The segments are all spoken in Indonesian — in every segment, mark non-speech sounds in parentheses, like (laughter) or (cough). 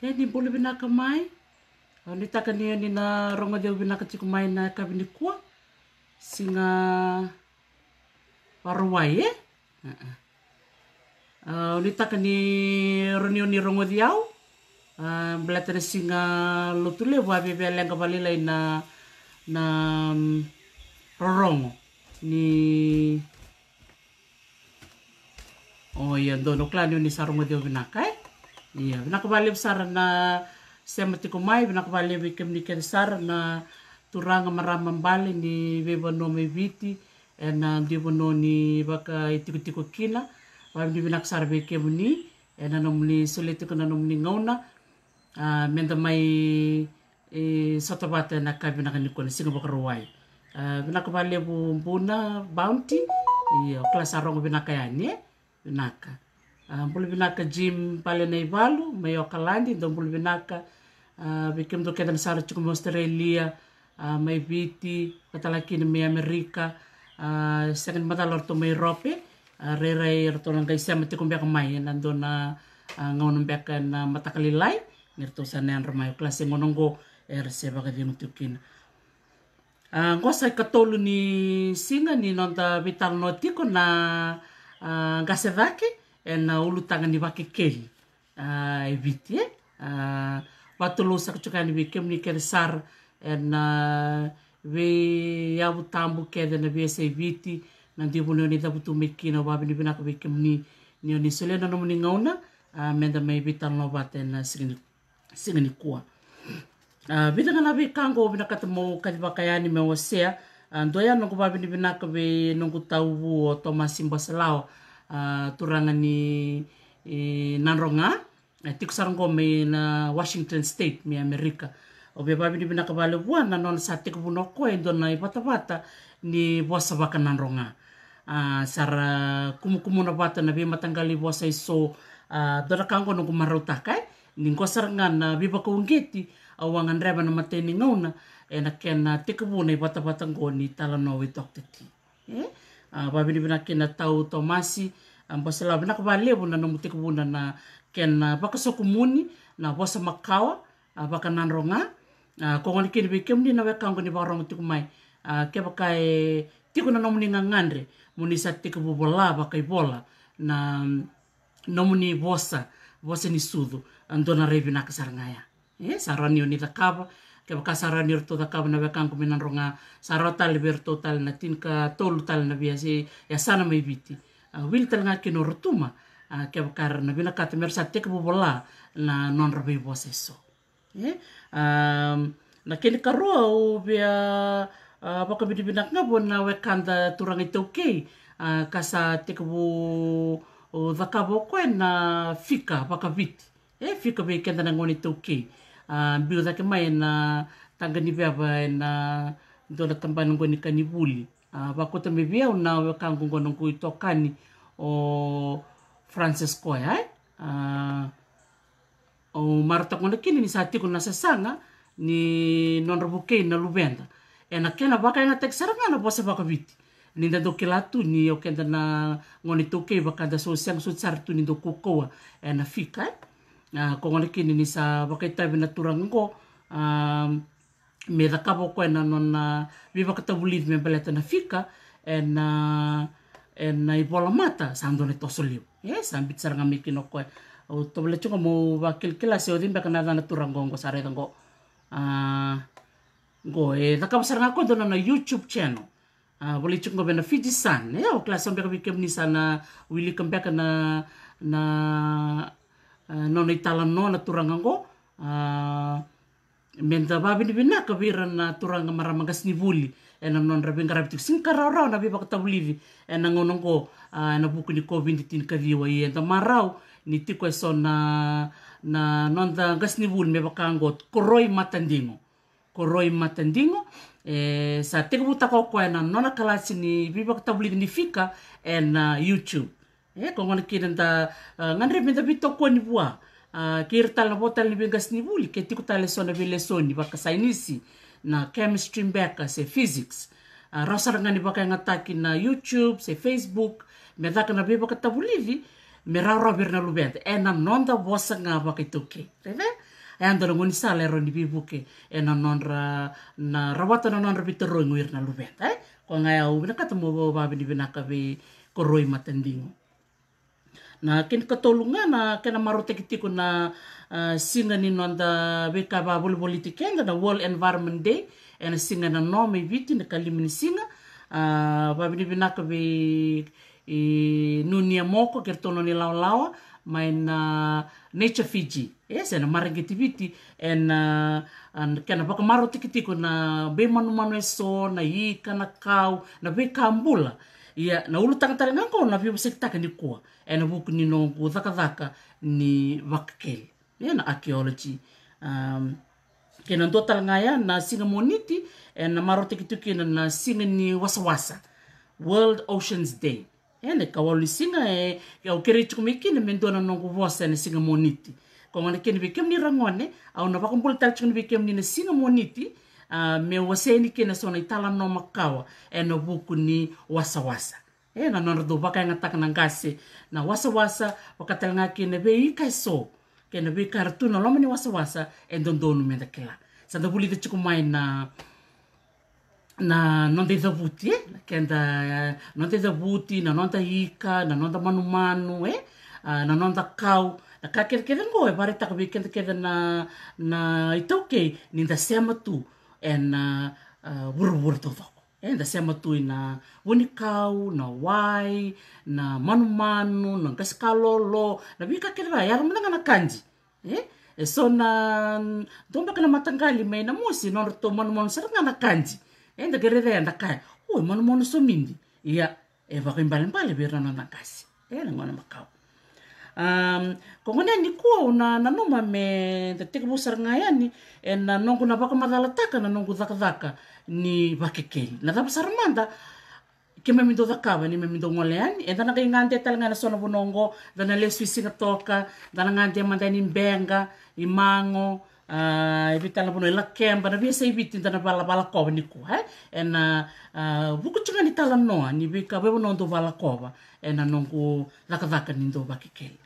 Ke ni bole bina kemai, mai. tak ah, ni taka ni ni na rongo dia bina ka tiku na ka bini kua. Singa paruai, eh. Au ah, ah. ni taka ni ronio ni rongo diau. Belatere singa lotule bebe lenga balila ina na mm, rorongo ni oh iya dono klani ni sarungo dia binaka eh ivinaka valevu sara na sema tiko mai vinaka valevu kemuni kena sara na turanga maramabale ni veivano ma viti ena divano ni vaka itikotiko kina ani vinaka sara vei kemuni enanomuni soletiko na nomni ngaunameanagabunuak vinaka Uh, ah, bulbinaka Jim Palenei Valo, Mayo Kalandi, dong bulbinaka uh, ah, bikin do kedan sara cukup Australia, uh, may biti, patalaki ni may Amerika, uh, second matalor to may Europe, uh, reray ratolang kay siya matikum biya kamay, nando na uh, ngonong biya ka na matakalilay, nirto sa nayan ramayo, klase ngonong go, er seba ka dinutukin. Uh, ah, ngosa katolo ni singa ni nonton vital notiko na uh, ena eh, ulu tangan wake kei uh, ah, e eh, viti e eh. uh, ah, watolosa kutsukani ve kemuni kere sara ena ah, ve yavu tambu kede na ve ese viti na divu neoni davutu mekina wavini vinaka ni kemuni neoni sole na nomuni ngauna uh, meda mai vitalno vata ena sigini, sigini kua uh, vitanga na ve kango vinaka tamo kadivakayani me wasea uh, doya nongo vavini vinaka ve nongo tauvu o toma simbasalao uh, turangan ni eh, nanronga eh, tiko sarang ko may na Washington State may Amerika o be babi ni binakabalo buwan na non sa tiko puno ko eh doon na ipatapata ni buwasa baka nanronga uh, ah, sara ah, kumukumu na bata na bimatanggali buwasa iso uh, dorakang ko nung kumarauta kay ning ko sarangan na biba ko ngiti awang andreba na matay ni ngauna eh na kena tiko puno ipatapatang ko ni talanawi tokte ti eh babini ah, bina kena tau tomasi basela ah, bina kabale buna na mutik buna na ah, kena baka sokumuni na bosa makawa baka nanronga kongon kini be kemni na wekango ni barong tiku mai ke baka tiku na nomuni ngangandre muni sa tiku bubola baka ibola na mm, nomuni bosa bosa ni sudu andona na kasarangaya eh sarani oni takaba kebaka sara nirto ta kam na bekan ko minan ronga sara tal berto tal na tin ka tol tal na biasi ya sana mai biti ah, wil tal nga kino rutuma ah, kebaka na bina kat mer sa tek bola na non rabi boseso eh um na kini karo o bia ah, baka bidi binak nga bon na wekan da turang ito kei kasa tek bu o zakabo ko na fika baka biti eh fika be kenda na ngoni to kei Ah, mbio zake maena tangani vyava ena ndola tambani ngoni kanivuli uh, ah, vakota mivyeu nawe kangu ngono ngui o francis koy eh? ah, o maratakona kini ni satiko na sasanga ni nonrovukei na luvenda ena kena vakaenga tekisarangana vose vakaviti ninda do tu ni okenda na ngoni tokei vakada so siang tu ni do kokoa ena fika eh? uh, ah, kong alikin ini sa wakita turang ko um, me rakapo ko na non na viva katabulid me baleta na fika and uh, and na ibola mata sando ne tosoliu yes ambit saranga mikino ko eh. o to mo wakil kila se odin baka kanada na turang ko sare tango ko ah, go e eh, rakapo saranga ko na youtube channel Uh, wali chungo bena Fiji san, ya, eh, o klasa mbeka bikem ni sana wili kembeka na na Ah, no na italanno na turangango ah, menta ba bin bina kabiran na turanga maramangas ni buli enam non rabing karab tik na bibak tablivi enang ngonong ko na ah, buku ni covid tin kadiwa i enta marau ni ti so na na non da gas ni me bakangot koroi matandingo koroi matandingo e eh, sa tekbuta ko ko enam non kalasi ni bibak tablivi ni fika en youtube e ko ngona ta eh, ngan rep minta bito ko ni bua eh, kir tal na botal ni bengas ni buli ke tiku tal lesson na lesson ni baka sainisi na chemistry back se physics rasa ngan ni baka ngataki na youtube se facebook me daka na beba kata bulivi me raro bir na lubenta e na nonda bosa nga baka ituke reve e andalo ngoni sala ero ni bibuke e na nonra na rawata na nonra bitoro nguir na lubenta eh ko ngaya ubina kata mo babi ni binaka be koroi matendingo na kenikatolu ga na kena marautaki tiko naa ah, siga ni noda veika vavolivoliti keda na world environment day ena siga ena noma i viti na kalimi ni sigaa ah, vavinavinaka veii nunia moko ke ratou nonilawlawa mai na nature fiji esena eh, maregetiviti ena kena vakamarautaki tiko na beimanumanu e so na ika na kau na veika bula ia na ulu tagatalenanga ona pia masekitaka nikua kua e na vuku ni nogu thakadhaka ni vakakele ia na archaeology um, ke na dua talaga ia na singa moniti e na maro na na ni wasawasa world oceans day ia na kawalu singa e au kere tukumiki na mendua na nogu vosa na singa moniti ko ngana kene ni rangone au na vakumbula tala tukuni vekem ni na singa moniti uh, me seni kina sona i tala no makawa e no buku ni wasawasa e na nona do baka nga taka ngase na wasawasa wakatanga kina be i kai so kina be kartu na lomani wasawasa e don donu me dakela sa da buli de chiku mai na na non te zabuti e eh? kenda non te zabuti na non ta ika na non manu manu e na non ta kau na ka keda keda ngoe bare taka be kenda keda na na itau kei ninda sema tu ena uh, wuruwuru tauvako e eh, da sema tui na wonikau na wai na manumanu na gasikalolo na vikakirira yara mudanga na kanji e e so na dombaka na matangali mai na musi nonra to manumanu saranga na kanji e eh, da gerere na kai oi manumanu so mindi ia e vakimbalimbali virana na gasi e na ngona makau um, kongonia ni kuwa una nanuma me te teke vusaranga yani e na nongu na vaka malalataka na nongu dhakadhaka ni vakekei na dhapasaramanda ke mamido dhakava ya ni mamido ngole yani e dhana kai ngante talanga na sona vunongo dhana le suisinga toka dhana ngante manda ni mbenga imango, mango uh, evi tala vono ela kemba na viasa iviti ni kuha ena e uh, vukucinga ni tala noa ni vika vevonodo valakova ena nongu dhakadhaka ni do vakekei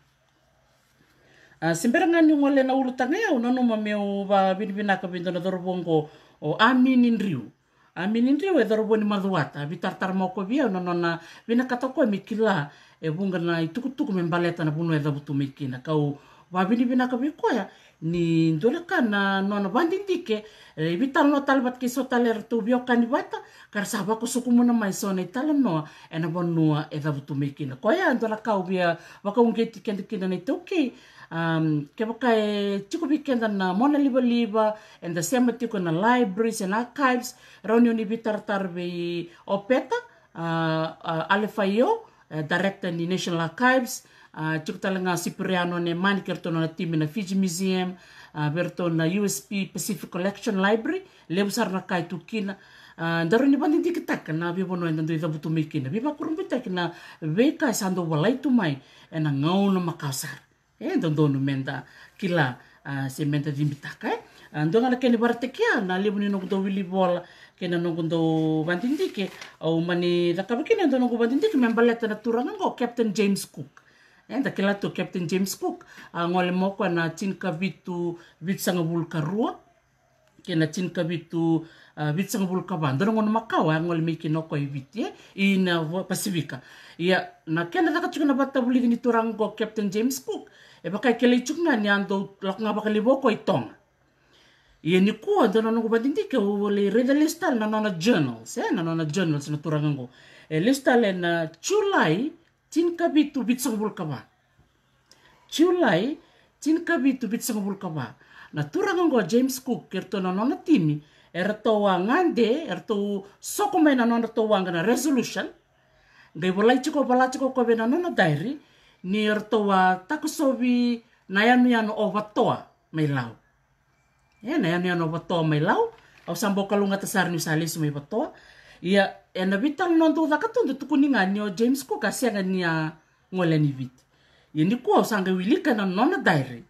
Uh, ah, sembera ngani ngole na ulu tangaya unono mameo ba binibina ka bindona dorobongo o aminin riu. Aminin riu e doroboni maduata bitartar moko bia unono na bina katako e mikila e bunga na itukutuku membaleta na bunu e dabutu mikina kau wa binibina ka bikoya ni ndole kana nono bandindike e bital no talbat ke sotaler tu bio kanibata kar sa ba kusuku mo na maisona itala no ena bonua e dabutu mikina koya ndola kau bia wakaungeti kendikina na itoki okay. um kebakai chiku weekend na mona liba liba and the same tiko na libraries and archives reunion Unibitar tarbi opeta uh, uh alefayo uh, director ni national archives uh, chiku talanga Cipriano ne mani kertono na team na Fiji Museum uh, berto na USP Pacific Collection Library lebusar na kai tukina uh, daro ni banding dikitak na bi bono en doi dabu tumikina bi bakurun bitak na beka sando walai tumai en ngau na makasar e dondonu menta kila se menta dimitaka e ndonga na kene bara tekia na libu ni nongo do wili bola kena nongo do bandindike au mani rakabe kena do nongo bandindike membaleta na turanga ngo Captain James Cook e da kila to Captain James Cook ngole moko na tinka vitu vitu sanga vulkarua kena chin kabitu ah, bit sang bul kaban dorong ngon makawa ngol miki noko koi bit ye ya. ina pasifika ya na kena taka na batta buli ni turang go captain james cook e baka kele na ni ando lak nga baka libo koi tong ia ni kua dona nungu badindi ke o reda listal na nona journals eh na nona journals na turang ngo e listal na july tin kabitu bit sang bul kaban july tin kabitu bit sang bul kaban naturangango James Cook kerto to nanona timi er wangande erto to na to wangana resolution ngai bolai chiko bala chiko ko diary ni erto wa takusobi nayanu yanu ovatoa mai lau e nayanu yanu ovatoa mai lau au sambo kalunga tasar ni salisu mai ovatoa ia ena bitang nonto dakatondo tukuningani o James Cook asianga nia ngoleni vit ia ni kuau sanga wilika nanona diary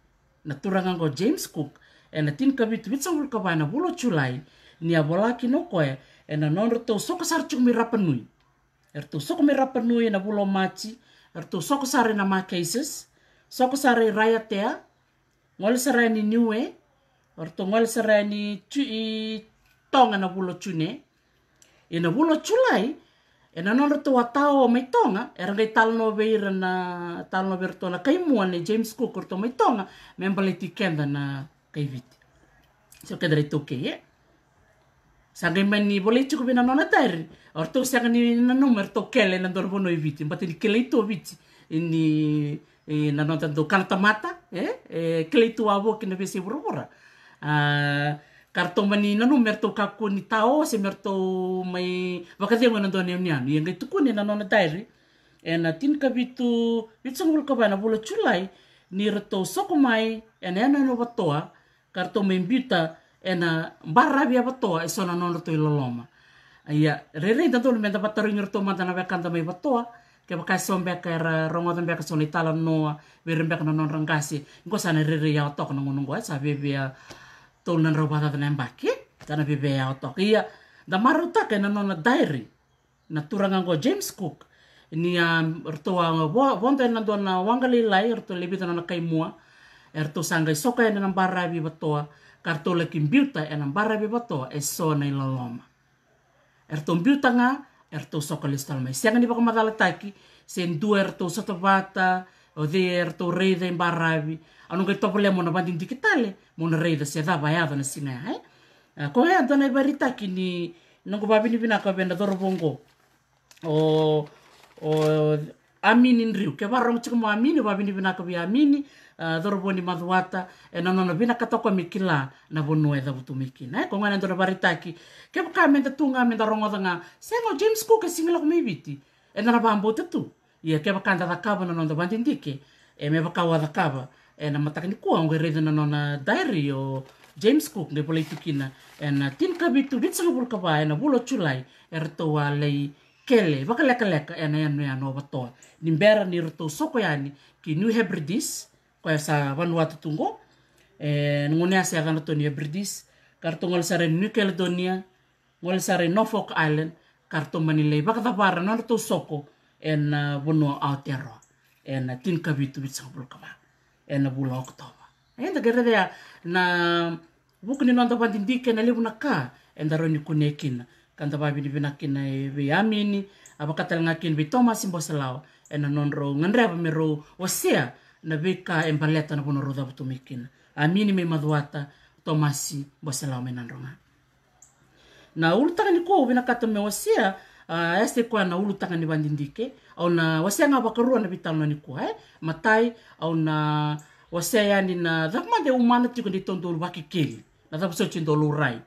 naturangan go James Cook ena tin kabit witsa wulka wana bulo Julai ni abolaki no koe ena nonro tau soka sar cuk mira penui er ena bulo maci er tau nama ma cases soka raya tea ngol sarai ni niwe er tau ngol ni cui tonga na bulo cune ena bulo Julai e nanonra tua tao mai tonga e rangai talno veira na talno veira tona kai mua ne James Cook or to mai tonga me mbale ti kenda na kai viti so kedra i toke e sangai mani bole chuku bina nona tairi or to sanga ni na numer to kele na dor bono i viti mbate ni kele i to viti ni na nota do kalatamata e kele i to avo kina vese burubura ah karto mani nanu merto kaku ni tao se merto mai wakati yang nanto ni nian yang itu kuni nanu na tairi ena tin kabitu bitsangul kabana bula chulai ni reto soko mai ena ena no watoa cartão membita ena batoa via esona non reto ilaloma aya rere tanto lu menta pataro ngir to mantana bekan mai batoa e ke bakai sombe ke rongo tembe beka soni talan noa werembe ke non rangkasi ngosana sana rere ya otok nungu nungu sa tolona raha ovatavina ambaka e tana bebe ao ya toka iya, ia da marotaka e nona diary na turagango james cook ya ya e ni rto vonto e nado na wanga leilai rto lebita nana kaimua e rto sanga i soka e na nambara Kartu vatoa biuta e nambara abi vatoa e ilaloma. i mbiuta nga e soka listalma i siaga ni vakamadala taki sen dua e rto odhe rtou reitha imbaravi anunga itopolea mona vandindu kitale mona reitha siatha vayatho na sina yae kohe antona ivaritakini nangu vavini vinakavenda thorovongo o o amini nriu ke varrongo chika mo amini vavini vinaka vi amini uh, thorovoni mathuata enonono vinakatokwa mikila na vonuetha vutumikina eh? kong'wana ntona varitaki ke vukamenta tungamenta rongothanga sengo james cook esingela kumiviti enana vambote tu ia pia vakadacakava nanonda vandindike e me vakauacakava e na mataka ni kua gue reja nona diary o james cook gai pula itukina e na tin kavitu dit sakavulu kaba, e na vulo chulai, e ratoa lei kele vakalekaleka e na ianu ianu o vatoa ni bera ni ratou soko yani ki new hebrides koe sa vanuatu tungo e ngonea se agana to new hebrides kartongal ngol sare new caledonia ngol sare norfolk island karto manilei vakatavara na ratou soko ena vono aotearoa ena tin kavituvit en ena vula oktova aida gererea na vuku nino dava didika ena levu na ka edaro nikune kina kada vavivina kina e vei amini avakatalaga kina vei tomasi boselao ena non rou gadreva me miro wasea na vei ka e na vono rou cavatumei kina amini mei macuata tomasi boselao me na ulta na ulu taganiko vina kata me wasea uh, este koa na ulu tangani wandindike auna wasianga wakarua na vitalona ni koe eh? matai auna wasia yani na dhakumade umana tiko ni tondolu wakikili na dhapuso chindolu rai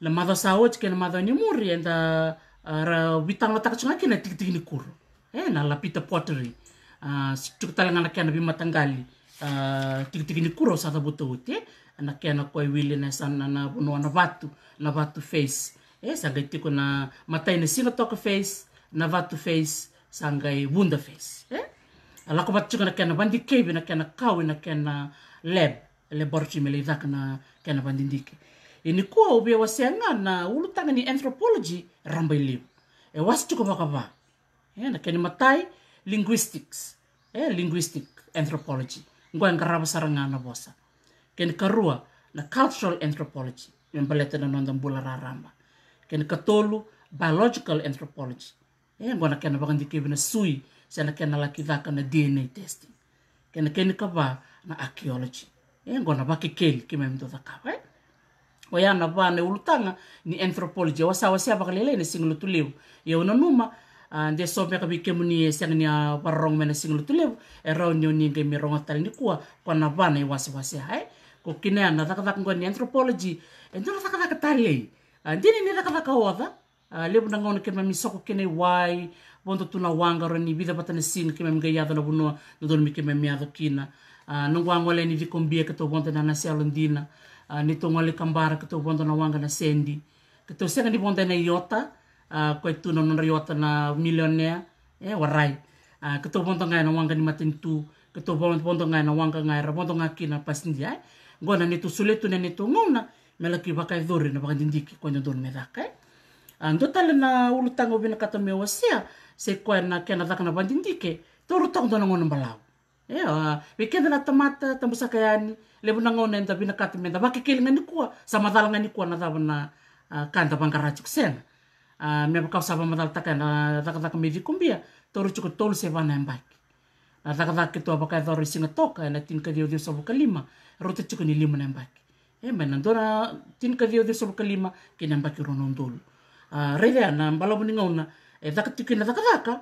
la madha sawo tike na madha ni muri enda eh, ah, ra vitalona takachunga kina tikitiki ni kuru eh na lapita pottery uh, ah, tiko talangana kia na bimatanggali uh, tikitiki ni kuru sa dhabuto uti eh? na kia na koe wili na sana na bunuana vatu na vatu face e eh, sangai tiako na na singa toka face na vatu face sangai wunda face e eh, alako matujuka na kena vandikeive na kena kawe na kena lab laboratory mele ivaka na kena e, ni kuwa kua e wasi anga na ulu tanga ni anthropology ramba iliu e wasi tiko tuko ba e eh, na kena matai linguistics e linguistic anthropology nguwa ngua ngarava sarangana vosa kena karua na cultural anthropology membaleta na nondambula raramba kene katolu biological anthropology e eh, ngona kene bagan di sui sena kene la kidaka na dna testing kene kene kaba na archaeology e eh, ngona ba ke kel ke mem to na ba ne ulutanga ni anthropology wasa sa wa sa ba lele ne singlo e ona numa ande ah, sobe ka bike muni seng nia ya warong mena singlo tulev e rau ni oni ge mirong tali ni kua kona bana i wasi wasi hai ko kine ana ya taka taka ngoni anthropology e ndono taka taka Ah, ndini niraka vakaova ah, levu nangona kema misoko kene wai vonto tunawanga rani vida patana sin kema mga yada la bunua nodon mi kema miado kina ah, nungu angole ni vikombia kato vonto na nasi alondina ni tongole kambara to vonto na wanga na sendi kato senga ni vonto na iota koe tuna nonra iota na milionea e eh, warai to vonto ngai na wanga ni matintu kato vonto ngai na wanga ngai ra vonto ngai kina pasindia eh. ngona ni tu sule tu ne ni tu ngona melaki vakai dori na wakandindiki kwa dori dore medaka. Ando ah, tala na ulutanga ubina kato me wasia se kwa na kia na dhaka na to toru dona ngono mbalau. Ea, wikenda na tamata, tambusa kayani, lebu na ngono enda bina kato menda, kele ngani kuwa, dala ngani kuwa na dava na ah, kanta bangarachi kusena. Ah, mea bakau saba madhala taka na kumbia, toru chuko tolu se vana ya mbaki. Na dhaka dhaka kitu wakai dore singa toka, na tinka diyo diyo sabu kalima, rute cukun ni lima na ya e eh, manandora tinikaviau ce solokalima kina baki ronaudolu raicea na balavuninga una e cakatikina cakacaka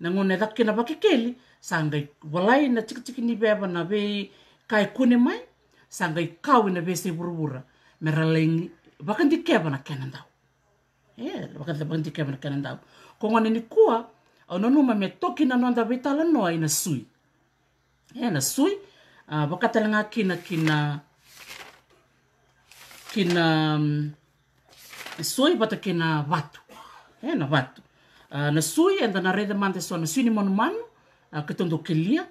na guna e eh, cakakina vakekeli sa gai walai na tikatsikini veava na vei kaikune mai sa gai kaui na vei sei vuravura me ralai vakadikeva na kena dau e eh, vakadikeva na kena ko gone nikua aunanuma me tokina na da vei talanoa ina sui e na sui ah, kina, kina kina um, soy bata kina watu eh na watu ah, na soy enda na rede mante so na suni manu manu uh, kelia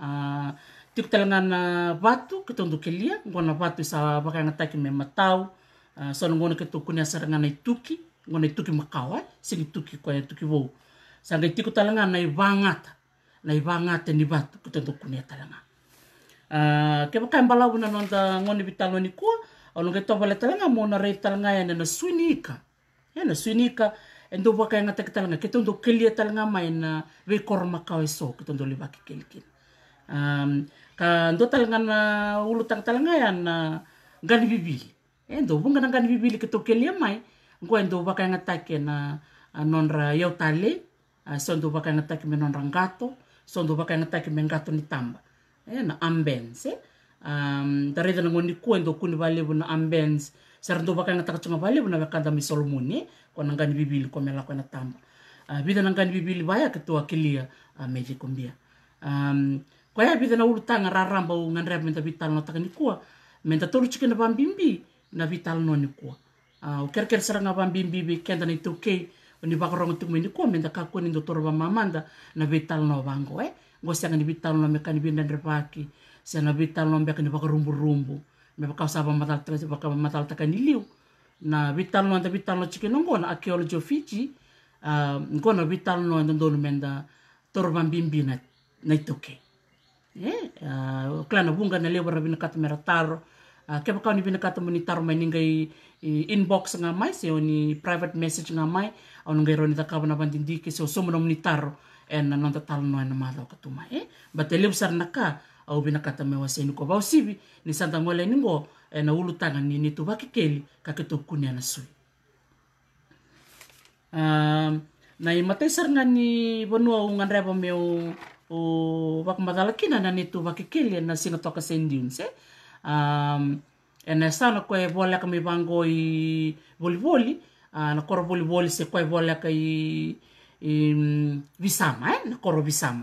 ah, tik telanga na watu ketondo kelia ngona watu sa bakanga taki me matau ah, so so ngona kito kunia na ituki ngona ituki makawa sing ituki ko ituki ya wo sanga tiko telanga na ibangat, na ibangat ni watu ketondo kunia talanga uh, kebaka mbalawu na nonda ngoni bitaloni kuwa olonge topa le talanga mo na rei talanga yana na suinika. ika yana suinika. Endo e dou vaka egata talanga ke todou kelia talanga ma ena veikoro makao e so ke um, ka dou talanga na ulutaga talanga yana gani vivili e dou vuga na gani vivili ke kelia mai gua endo dou vaka egata ki na nonra ra tale uh, so dou vaka egata ki me gato so dou vaka egata ki me ni tamba e na ambense eh? um, tareta na ngondi kuen to vale buna ambens saranto baka nga taka chunga vale buna wakanda mi solomone kwa nangani bibili kwa mela kwa na tamba bida ah, nangani bibili vaya ketua kilia uh, ah, meji kumbia um, kwa ya bida na urutanga raramba u ngandrea menta vital na taka nikua menta toru chikina bambimbi na vital no nikua uh, ukerker saranga bimbi bi kenda na itukei ni bakarong tuk meni ko menda ka ko ni dotor ba mamanda na vital no bango eh ngosanga ni vital no mekani bindan repaki na vital no ambeka ni baka rumbu-rumbu me baka saba matal tres baka matal liu na vital no anta vital no chike nongo na archaeology of Fiji nongo ah, na vital no anta dolu menda bimbi na na itoke eh uh, ah, klana bunga na lewa rabina kata merataro uh, ah, kepa kau ni kata taro mai ningai eh, inbox nga mai se oni private message nga mai on ngai roni takaba eh, na bandindiki se osomo na monitor en na nonta talo no katuma eh batele besar naka au bina kata mewa seni ko vau sivi ni santa ngole ni ngo e eh, na ulu tanga ni nitu vakikeli keli ka ke tokuni ana sui. Um, na i matai saranga ni vanua o ngan rewa meu o wakamadalakina na ni tuvaki na singa toka sendi Um, eh? e na sana koe vole ka mi vango i volivoli, uh, na koro volivoli se koe vole ka i, i mm, visama, eh? na koro visama.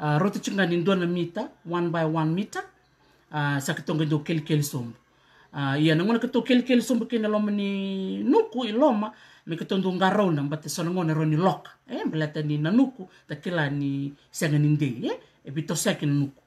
uh, ah, rote chingani indona mita one by one mita uh, ah, sakitonga indo kelikeli sombo uh, ah, ia nangona kato kelikeli sombo kina loma ni nuku iloma loma me kato ndo ngarauna mbate sona ngona roni loka eh, mbalata ni nanuku takila ni senga ni ndei eh? e bitosia kina nuku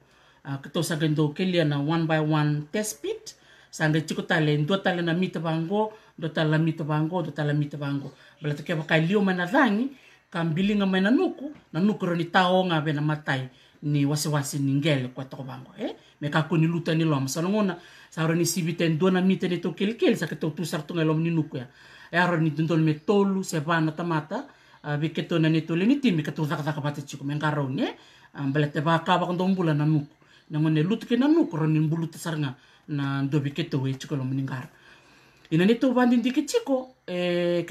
uh, kato sanga indo kelia na one by one test pit sanga chiko tale ndo tale na mita bango ndo tale na mita bango ndo tale na mita bango mbalata kia bakai lio manadhangi kambili mbilinga mai na nuku na nuku ro ni na ni wasiwasi ni ngele kua tokovago eh, me kako ni luta ni loma salogona sa ro ni sivi tedua na mita ni toukelikeli sa ke toutusa ra togai ni nuku ya. e ya aro ni dodol me tolu se vana tamata veketona ni tolu ni timi ka toucakacaka vatatiku me garau ni e bele te vakavaka dou bula na nuku na go ke na nuku ro ni buluta saraga na do veketou e eh? chiko loma ni gara ina ni tou vadidiki tiko e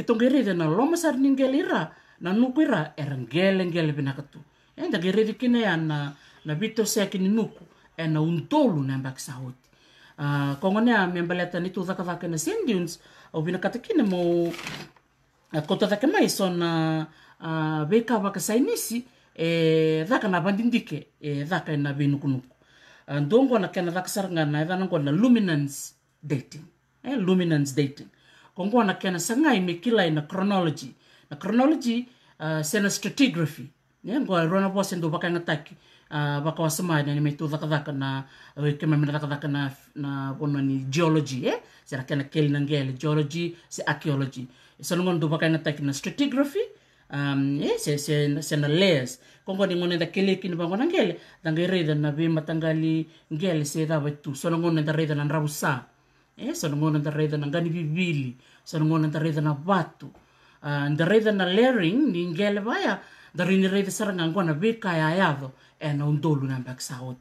na loma ni ira nanuku ira era ngelengele vinakatu e dakiririkina ya na na vitosea kini nuku e na untolu na ambaki sahoti uh, kongone a miambaleta ni tuvakavaka na sindunes au vinakatakina mo uh, kotavake mai sona uh, veikavaka sainisi e dhaka na vandindike e dhaka na vinukunuku uh, ndongo na kena dhaka sarangana e dhanango na luminance dating e luminance dating kongo na kena sangai mikila na chronology na chronology uh, sena stratigraphy ngua rona voa sendu vakaegataki uh, vakawasamaina ni maitu thakathaka na uh, kemamina thakathaka na, na vono ni geology eh? sena kena keli na ngele geology se archaeology salongondu vakaegataki na stratigraphy um, yeah, se, se, se na layers kongo ni ngone da keleki ni bangona ngele danga reda na be matangali ngele se da batu sono ngone da reda na rabusa eh sono ngone da reda na ngani bibili sono ngone da na watu and ah, reda na lering ni ngele vaya rini ni reda sarangangu na bir kaya yado ena undolu na mbak saot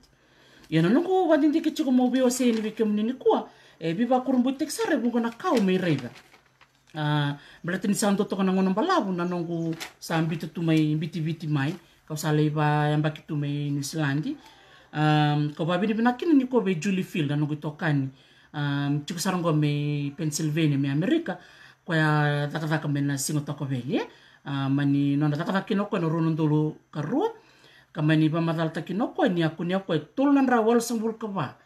na nungu wadindiki chiku mwubi wa seini vike mnini kuwa e biba kurumbu teksare mungu na kau mei reda uh, ah, berarti ni santo toko na ngono mbalavu na nungu nongu sambitu tumai mbiti viti mai kau saleba iba baki tumai New Zealandi um, kau babini ni kini ni vei Julie Field na nungu itokani um, ah, chiku sarongo me Pennsylvania me Amerika koya takavaka mena singo toko vege ah, mani nona takavaka kinoko eno runundulu karua ka mani pamatala ta kinoko aku ni aku e tolu nan rawal sambul kava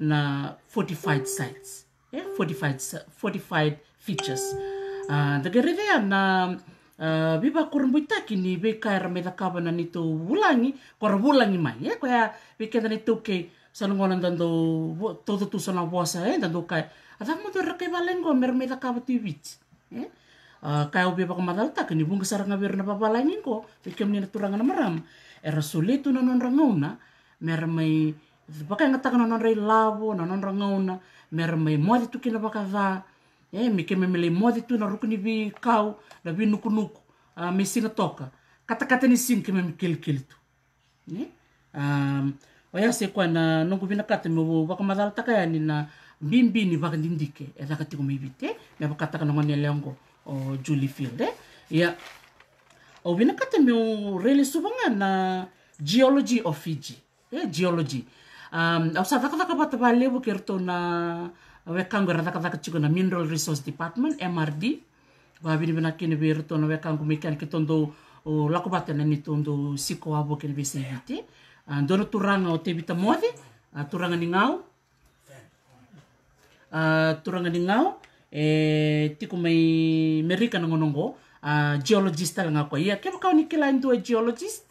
na fortified sites eh fortified, fortified features uh, ah, dagerevea ya na ah, kurun buita kini be vekaira me takava na nito wulangi, kora wulangi mai e koia vekeda ni dando todo tu sana wasa e dando kai atavamotu rakaivalago mera me takava tuivitsi eh? Uh, ah, kaya ubi baka madalta kini bunga sarang ngabir na papalangin ko pikem ni naturangan maram era sulitu na non rangauna mer may baka e nga taka na non ray lavo na non rangauna mer may modi tu kina baka va eh mi memilih mele modi tu na rukuni bi kau na bi nuku nuku uh, me toka kata kata ni sing keme mi kel tu ne um, oya se na nungu bina kata mi baka madalta kaya ni na mbimbini vakandindike ezaka tikumivi te me vakataka nango nelengo o julie field e ya ovina kata mi u rele na geology of fiji e geology um, ausa vakavakavata valevu keri tona vekango era vakavaka tiko na mineral resource department mrd vavinivina kini veri na vekango mekani ki tondou o lakuvata na ni siko avo kini vesevite uh, ah, dona turanga o tevita mode uh, ah, turanga ni ngau uh, turanga ningao e tiku mai merika nangonongo uh, geologist talanga ia keba kau ni kilain geologist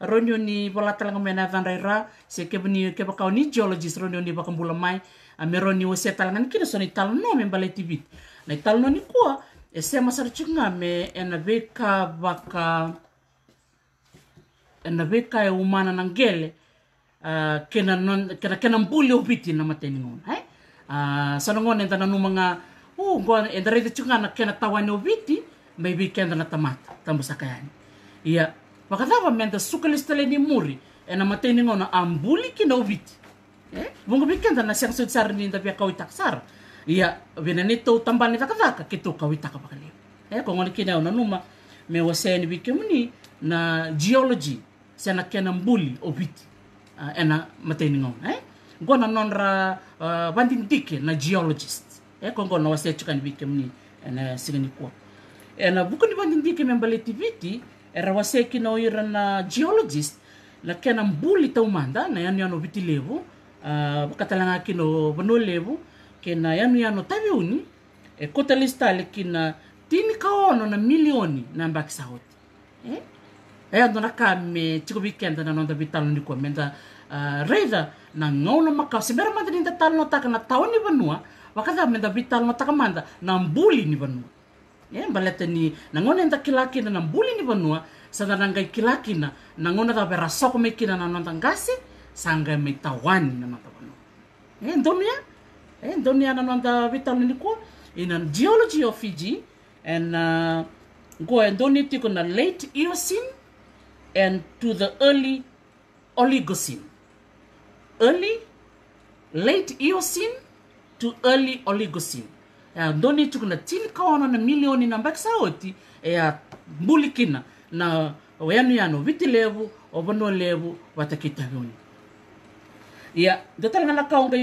ronyo ni bola talanga mena vanraira se keba ni kau ni geologist ronyo ni bakambula mai ameroni ni wose talanga ni kira soni talno me balai tibit na talno ni kua e se masar chinga me ena beka baka ena beka e umana nangele kena non kena kena mbuli obiti na mateni uh, ah, sanangon enta nanu mga oh gua enta rete chunga na kena tawan no viti may kenda na tamat tambo sakayan iya makatapa menta sukalistele ni muri ena mateni ngona ambuli kina viti eh bungo bikenda na siang sutsar ni tapi kau taksar iya benani to tamban ni takataka kitu kau takapakali eh kongoni kina na numa me waseni bikemuni na geology sena kena mbuli obiti uh, ah, ena mateni ngona eh ngona non ra uh, vandindike na geologist eko eh, ngona wasechikani vike mni na siganikua ena vukani vandindike membaleti viti era waseki na oira na geologist na kena mbuli taumanda na yanu yano viti levu uh, katalanga kino vano levu kena yanu yano taviuni e kota listale kina tini kaono na milioni na mbaki saoti eh? eya dona kame tiko vikenda na nonda vitalo nikuwa menda Eh, reza nangauna makasi mera manta ninta talno taka na taoni vanua wakasa menta vitalno taka manda na mbuli ni vanua ya baleta ni nangauna enta kilakina na mbuli ni vanua sada nangai kilakina na ta vera soko mekina na nonta ngasi sanga me tawani na nonta vanua ya ndonia ya ndonia na nonta vitalno ni ko ina geology of Fiji and uh, go and donate ko na late Eocene and to the early Oligocene early, late Eocene to early Oligocene. Uh, doni tukunatsilikaona na milioni na mbakisa oti ya uh, mbulikina na wayanu yanu vitilevu ovanolevu vatakitavioni ya datalngalakaonga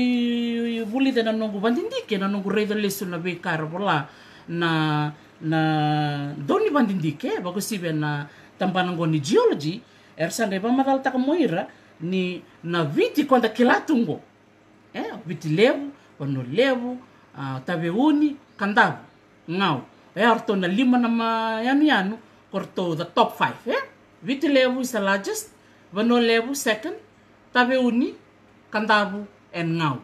vulide nanongu vandindike nanongu reithelesu na veikara vola na na doni vandindike vakusive na tambanangoni geology erisanga ivamadhalitaka moira ni na viti konda kilatungo eh, viti levu wano levu uh, taveuni kandavu ngau e eh, orto na lima na ma yanu yanu korto the top five eh? viti levu is the largest wano levu second taveuni kandavu and ngau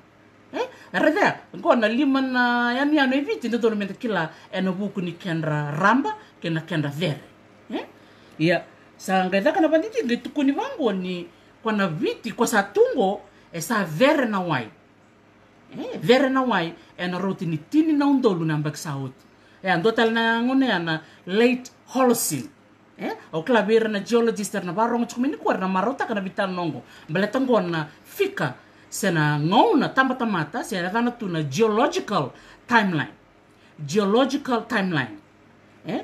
eh? revea go na lima na yanu yanu e viti ndo dole kila ena buku ni kendra ramba kena kendra vere eh? ia yeah. sangai na banditi ngai vangu ni quando viti kua sa tungo e sa vere na wai e eh, vere na wai e na roti ni tini na undolu na mbaki sa oti e ando tala na ngone ana late holocene e o klavera na geologista na varongo tsukumini kuari na marota kana vitala nongo na fika sena tamata tambatamata sena na tuna geological timeline geological timeline eh?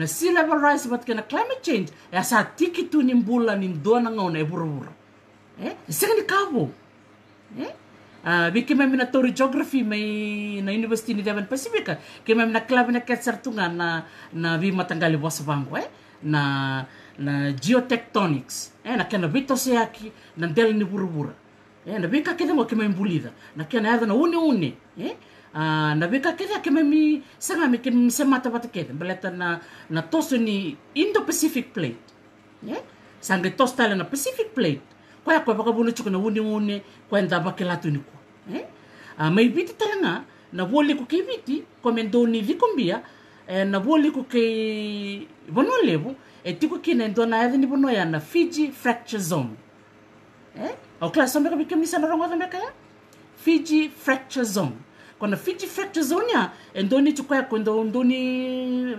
na sea level rise vatikana climate change e a tiki tu ni bula ni doa na ngauna e vuravura eh? e e ni kavo e Uh, vi ah, kemai mina tori geography mai na university ni Devon Pacifica kemai mina club na ketsar tunga na na vi matangale bango eh na na geotectonics eh na kena vito seaki na ndele ni burubura eh na vi ka kede mo mbulida na kena yada na uni uni eh Uh, na weka kere ke mi sanga mi ke mi mata wata kere beleta na na tosu ni Indo Pacific Plate ne yeah? sanga tosu tala na Pacific Plate kwa ya kwa baka bunu chuka na wuni wuni kwa enda baki latu ni kwa eh uh, ah, mai biti tala na wole ko ke kwa ko men do ni likombia eh, na wole ko ke bono lebu e eh, tiku ke na ndo na ya ni bono ya na Fiji fracture zone eh au klasa mbeka bikem ni sana rongo mbeka ya Fiji fracture zone kona fiji factors onya e ndoni tu quer quando ndo ndoni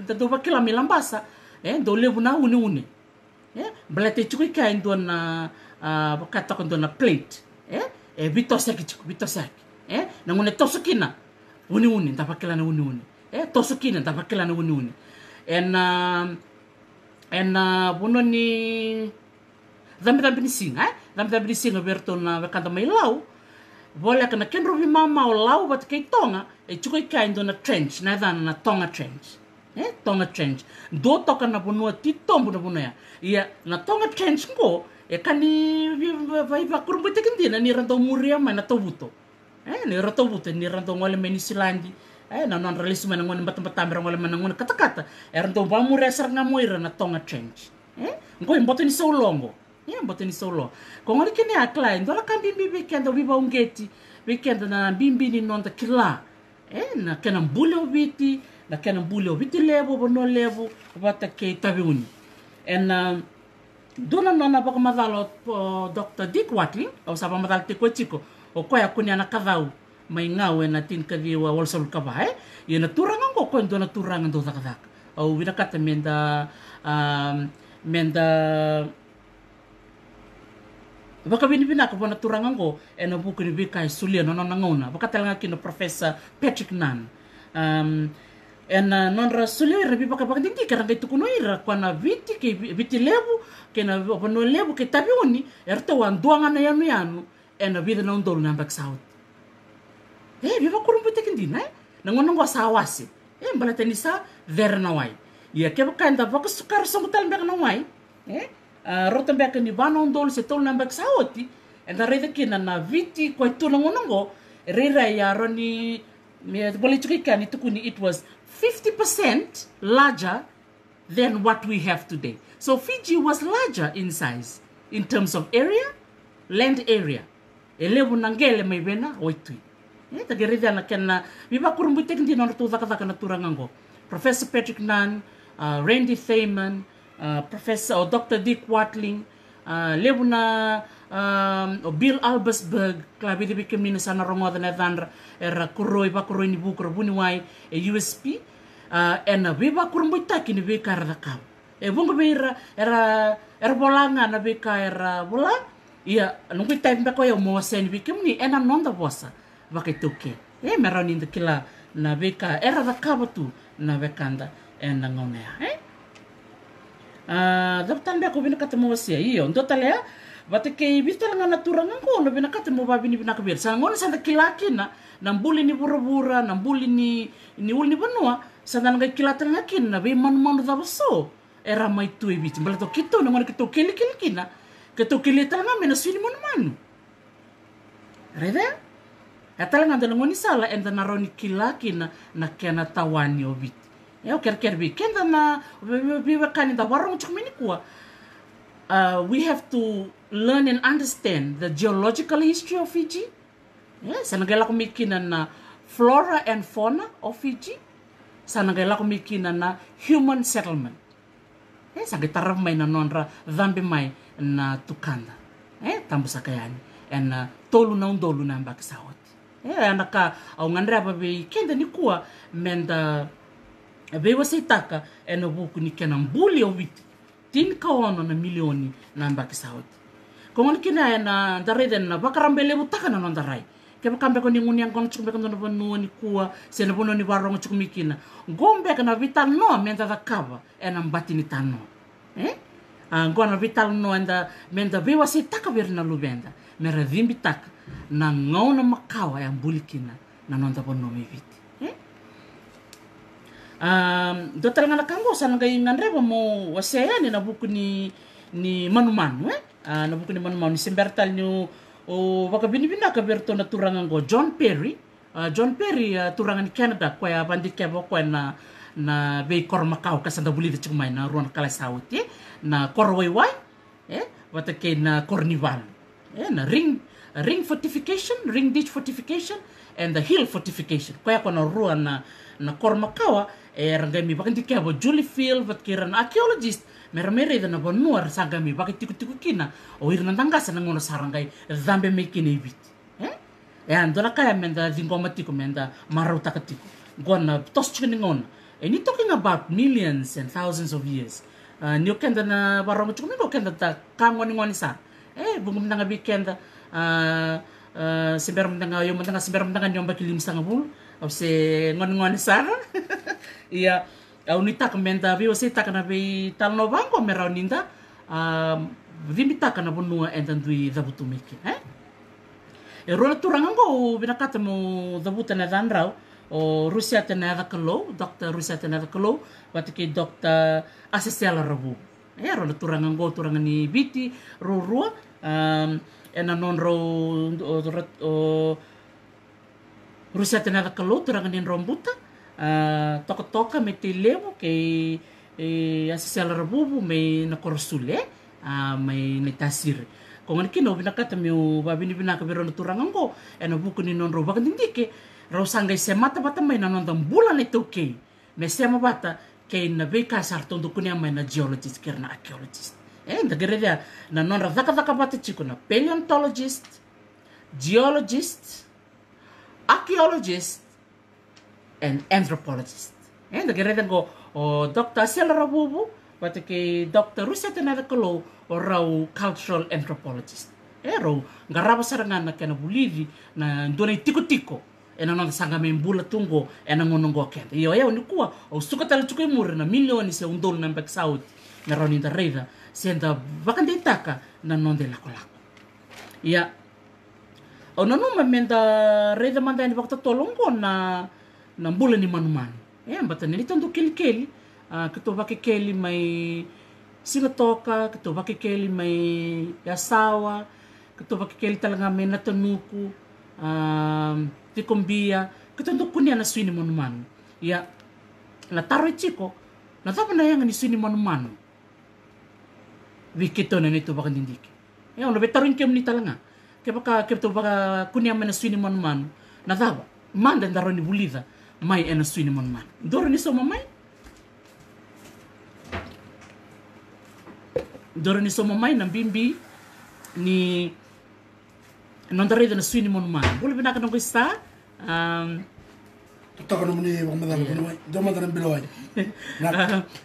dado wakila mi lambasa e ndo levu na uni uni e bala te tiku na wakatoko ndo na plate e e vitosaki tiku vitosaki e não ngone tosukina uni uni nda wakila na uni uni e tosukina nda wakila na uni uni e na é na wono ni dhambi dhambi ni singa e eh? dhambi dhambi ni singa vertona wakanda mailau voleka na kedrovimamao lau vatakei toga e jikoi e e eh, e ka e dua na chenc eh, eh, na yanana toga chenoga enaoa toga chen qo e kani aikurabitaki dina niradau mur maia tuuniradgole manewsilad na nodr lesima na gone batabatamgoe managoneatakta ag aoga henoboni sauloo iyambotenisa ulo gongo likene akla ndola kambimbi weekend wiva ungeti weekend na mbimbini nonda kila e na kena mbule oviti na kena mbule oviti levo vono levo vata ke taviuni ena um, duna nona vakamavalo dr dick watling osavamavalo te kuetiko okoe akuni ana kavau maingau ena tinikadiwa walasolukava e eh? iena turaga go koe dona turaga do dakadaka au vinakata meda um, meda baka vini vina ka vona turanga ngo eno buku ni vika isulia no nona ngona baka talanga kino professor Patrick Nan um ena uh, non rasulia ira bi vaka vaka dingi ka ranga tukuno ira kwana viti ke viti lebu ke na vono lebu ke tabi uni erta wanduanga na yanu yanu eno vida na ndolo na back south eh viva kurumbute kindina na ngona ngo sawasi eh mbala tenisa verna wai ia ke baka nda baka sukar songo talanga na wai eh Ah, rotambeaka nivanandolo se tolonambaka saoti kina entarethaki nanaviti kwa tulongonongo rera yaroni walichokikani tukuni it was 50% larger than what we have today so fiji was larger in size in terms of area land area elevu nangele maivena oitui na kena vivakurumbuitekindinonatuvakavaka na turangango professor patrick Nunn, uh, randy thayman Uh, Professor o Dr. Dick Watling, uh, Leona um, o Bill Albasberg, di bi kemni sana rongoda na dhanra era kuroi bakuroi ni bukro buni wai uh, e USP uh, ena be bakur kurumbu taki ni bi karda kam. E bungo bi era era era bolanga na be ka era bola iya, nungu time ba ko ya mo sen bi ni, ena e nonda bosa bakai ke tuke. E meron inda kila na be ka era dakabatu na be kanda ena ngomea. Eh? dapatan be aku bina ketemu wasia iyo ndo ya? bate kei bitar ngana turanga aku ndo bina katamo babi ni bina kabir sa ngona sanda kilakina nambuli ni bura-bura, nambuli ni ni ul ni benua sanda nga kilatanga kinna be man man da baso era mai tu ebit bala to kito ngona kito kili kili kina kito kili man manu rede Atala ngandala ngoni sala enda naroni kilakina na kena tawani obit. يا وكركر بي كان ذا بيوقاني ذا ورم we have to learn and understand the geological history of Fiji. Yeah, sana gala kumikinan na flora and fauna of Fiji. Sana gala kumikinan na human settlement. Eh, sa gitarra may na nonra dhambi may na tukanda. Eh, tambo sa And uh, tolu na undolu bag ambaki Eh, anaka, au ngandra babi kenda ni kuwa vei vaseitaka ena vuku nikena buli awiti tini kaono na milioni na baki sauti kongoni kina ena darai dena na vakarambele vutaka na non darai keva kambeko ni nguni angona chukumbeka ndono vanua ni kua sena vono ni varongo chukumikina gombeka na vitanoa menda dakava ena mbati ni tanoa eh? agora ah, vital no anda menda vewa se taka ver na luvenda mera vimbi taka na ngau na makawa ya mbulikina na nonda bono um, do talagna kambosa nangahinga ndray vao mo aseany naboky ny ni manomano e eh? uh, ah, naboky ny manomano isembertaliny o vakabinibinaka na turangan go, john perry uh, john perry ah, turangan toragnany canada koe avandika ya kaya koe na na vei kor makao kasanda bulida tsik mai na ruan kala sauti eh? na kor wai wai eh watake na cornival eh na ring ring fortification ring ditch fortification and the hill fortification kwa ya kono na ruan na na kor makawa mi bakenti kia bo juli fil bat kiran archaeologist mera mera na bo nuar mi baket tiku tiku kina o irna tangga sana ngono sarangai zambe kini ibit eh e andola kaya menda dingoma tiku menda marauta katiku gona tos chikini ngono and you're talking about millions and thousands of years uh, ni okenda na baro mo chikumi okenda ta ni ngoni sa eh bungum na ngabi kenda uh, e, uh, e, sebera mendengar yo mendengar sebera mendengar nyomba kilim sanga bulu Ose ngon-ngon (laughs) Iya, Ia aunita komenta vi ose takana vi tal bango mera uninda. Um, vimi takana bonua entandui miki. Eh? E rona turangango binakata mo dabutana rau o Rusia tenera kalo dokta Rusia tenera kalo vatiki dokta asesela rabu. Eh, rola turangan go, turangan ni biti, rurua, um, ena non ro, o, rusa tenaga kaloto raga din rombuta uh, eh, toka toka me te ke e, asisela rabubu me na korsule uh, me na tasir ko ngani kino bina kata me o babini bina ka biro na turangango e na buku ni non roba kandindike rausanga ise mata bata me na bulan itu e tokei me sema bata ke na be ka sarton do me na geologist kerna archaeologist eh, nda geredia na non ra zaka zaka bata chiko na paleontologist geologist Archaeologists and anthropologists. Eh, and the read ko, o Dr. Selra Rabubu, but the Dr. Ruseta Nadakalo, o raw cultural anthropologist. Eh, raw, ngaraba sa nga na kanabulivi na doon tiko-tiko. E eh, na nang sanga may bula tungo, e eh, na ngunong go kenta. Iyo, ayaw ni kuwa, o suka tala tukoy mura na milyon isa undol ng bagsaut na raw ni Darreda, senda bakanditaka na non de lako-lako. Iya, reza mamenda ray da tolong nivakatataolongo na na mbula ni manumani e ya, mba keli, tandu kito uh, kel ah, mai toka sigatoka kel mai yasawa kel talaga mai kombia ah, kito tikombia kunia na suini manumanu ia ya, na taro e jiko na tapanaiaga ni suini manumanu vikitona ni tovakadidiki e ya, ona ve taroini kemuni talaga kepaka kepto baka kunia mena swini mon man na daba manda ndaro ni bulida mai ena swini mon man ndoro ni soma mai ndoro ni soma mai na bimbi ni nondare dena swini mon man bulu bina kana ngista um tokana muni wamadana kono wai do madana bilo wai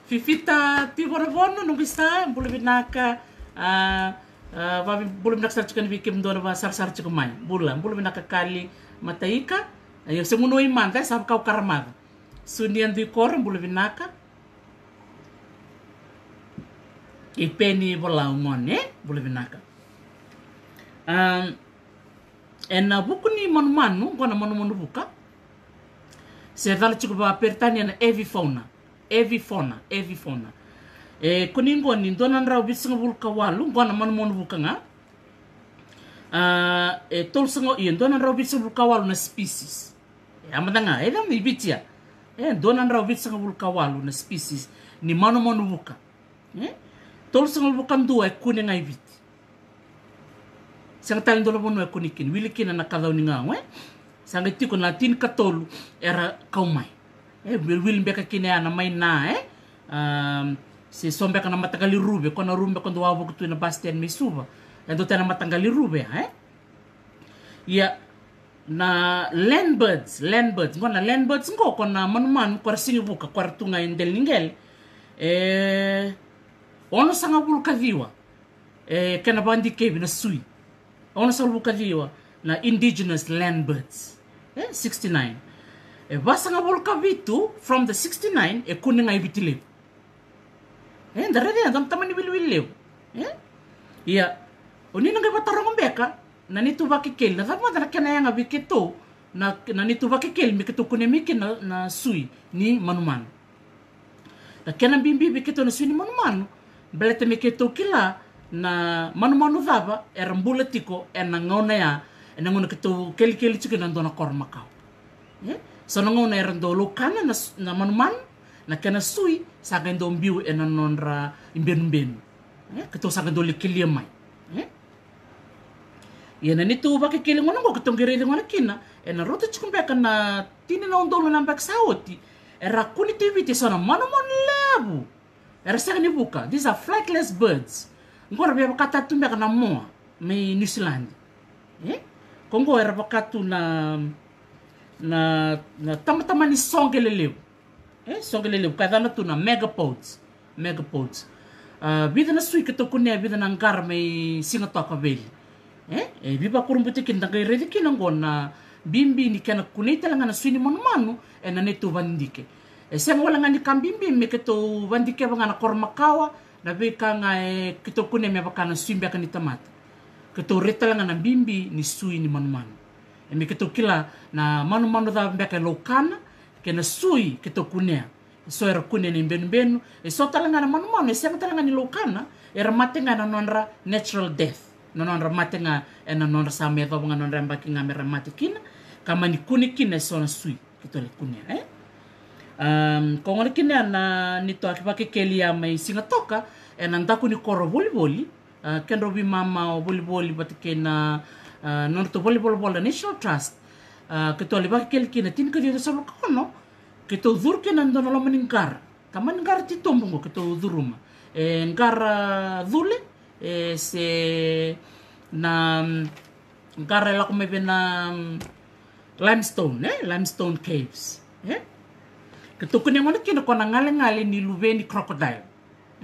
fifita ti bono bono ngista bulu bina ka uh, wawi bulu nak sarci kan bikim dor wa sar sarci kemai bula bulu nak kali mata ayo semuno iman ta sab kau karma sunian di kor bulu binaka ipeni bola umon bulu binaka um, ena buku ni manu manu gona manu manu buka se dal chiku ba pertania na evi fauna evi fauna evi fauna e kunin ngwan ni donan raw bisnga vulka walu ngwan man mon vulka nga e tol sengo i e, donan raw bisnga vulka walu na species e amadanga e dam ni bitia ya. e donan raw bisnga vulka walu na species ni mano mon vulka e tol sengo vulka ndu e kuni nga ibiti sanga tali ndolo mon e kunikin wilikin wili kin na kadaw ni nga we na tin katolu era kaumai e wil mbeka kine ana ya mai na e um, si sombe kana matanggali rube kona rumbe kondo wawo kutu na bastian misuba endo tena matanggali rube eh ya na landbirds landbirds ngona landbirds ngo kona manuman kwar singibuka kwar tunga endel ningel eh ono sanga bulkaviwa eh kana bandi kebi na sui ono sanga bulkaviwa na indigenous landbirds eh 69 eh basa basanga bulkavitu from the 69 e kuninga ibitilepo ಏನ್ eh, eh? Iya. Oni bill ಇಲ್ಲಿ ಏ beka. ಉನಿ ನಂಗೆ ಬತ್ತಾರಂಬೇಕ kel, ತುಬಾಕಿ ಕೇಳಿ ನದ ಮೊದಲ ಕೆನ ಹೆಂಗ ಬಿಕ್ಕಿತ್ತು na nani tubaki kel mi kune mi na na sui ni manuman na kena bimbi bi ketu na sui ni manuman belete mi kila na manuman daba erambule eh, tiko ena ngona ya ena ngona ketu kel kel tsuki na ndona kor makau eh? so na ngona erandolo kana na, na nah, manuman lakana sui sakendo mbiu ena nonra imbenben eh ya, keto sakendo likilia mai ya. Ya, Ena yana ni tu ba kekele ngona ngo ketongere le ngona kina ena rote chikumbe kana tini na ondolo na mbak sauti era kuni tivite sona mano mon lebu era sakani buka these are flightless birds ngora be bakata tumbe kana moa me New Zealand kongo era bakatu na na na tamatama ni songeleleu e eh, sogelele bukagana tuna megapods megapods ah, bidana suika tokune bidana ngarme singa toka beli e eh, eh, biba kurumbuti kindanga iredi kinangona bimbini kena kuneitalangana suini manumanu e nane tu vandike e senga walangani kambimbim meke to vandike bangana kormakawa na be kanga e kitokune me bakana suimbe akani tamata keto retalangana bimbi ni suini manumanu e meke to kila na manumanu da mbeka lokana kena sui kito kunia, e so era kunia ni benumbenu e so manu manu, e sianga talangana ilokana era matenga na nonra natural death na nonra matenga e na nonra sa meva wanga nonra mbaki nga mera mate kina kama ni kuni kina e so na sui kito tole kunia eh? um, kongore kina na nito akipa ke keli ama ya i singa toka e na ndaku ni koro voli uh, kendo vi mama o voli, batikena uh, nonra to voli bola national trust kecuali bakil kina tin dia da sabla kono kita uzur kina ndono lo meningkar kama ningkar ti tombongo kita uzuruma e ngkar zule e se na ngkar la kome limestone eh limestone caves eh kita kuni ngone kina kona ngale ngale ni lube crocodile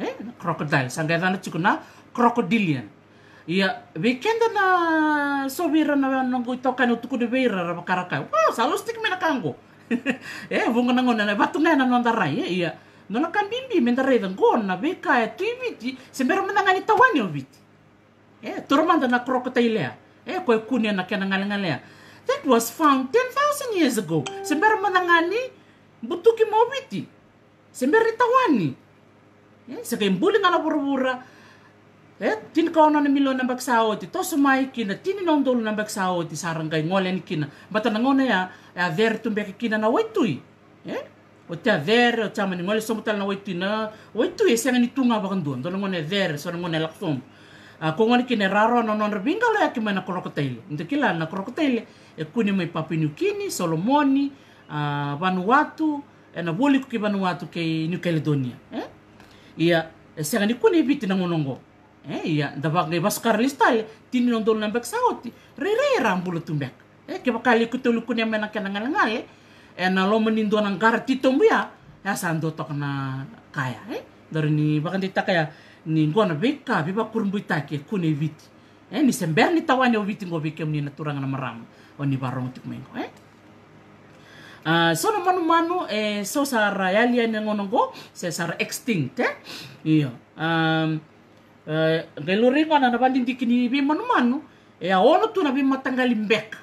eh crocodile sangga dana cikuna crocodilian Iya, bikin tuh na sobiran na nang gue kan untuk kudu bayar apa karaka. Wow, selalu stick mana kanggo. (laughs) eh, bunga nangon na batu nggak na raya. Eh, iya, nona kan bimbi minta raya dan gue na beka ya tuh ibiti. Sembara mana ibiti. Eh, turman tuh na Eh, kue kunia na kena ngaleng ngaleng ya. That was found thousand years ago. Sembara mana butuki mau ibiti. Sembara tawani. Eh, sekarang boleh nggak borbora. e tini kaonana milona bak sa oti tosomai kina tini naudoluna bak sa oti sarangai ngoleni kina batanagona ya ya vere tumbeke kina na waitui e eh, o te avere o te amanigole somotala na waitui na waitui e segani tuga vakadua dona gona e vere sona gona e lakasoma ah, kogoni kina e raro ana nona vinga lo yaki mai na korokotaile nta kila na korokotaile e kuni mai papua new guinea solomoni ah, vanuatu e na vuliku ki vanuatu kei new caledonia e ia e segani kuni e viti na gonogo Eh Eia, davak le baskar stai, tini nonton lembek sauti, rere rampulu tumbek. eh ke kali kutu luku ne mena kena ngalenga e, eh? eh na lo menindu anang gar tumbu ya, ya sando tok na kaya eh dari ni bakan tita kaya ni na beka, biba kurumbu itake, kune vit. Eh ni sember ni o viti ngo beke ke na turang na maram, o ni barong mengo eh. Uh, so no manu manu eh, so raya yang ngono go, sa sa extinct eh? iyo um, Eh, ngai lore mana na bandi ndiki ni be manu e a tu na be matangali mbeka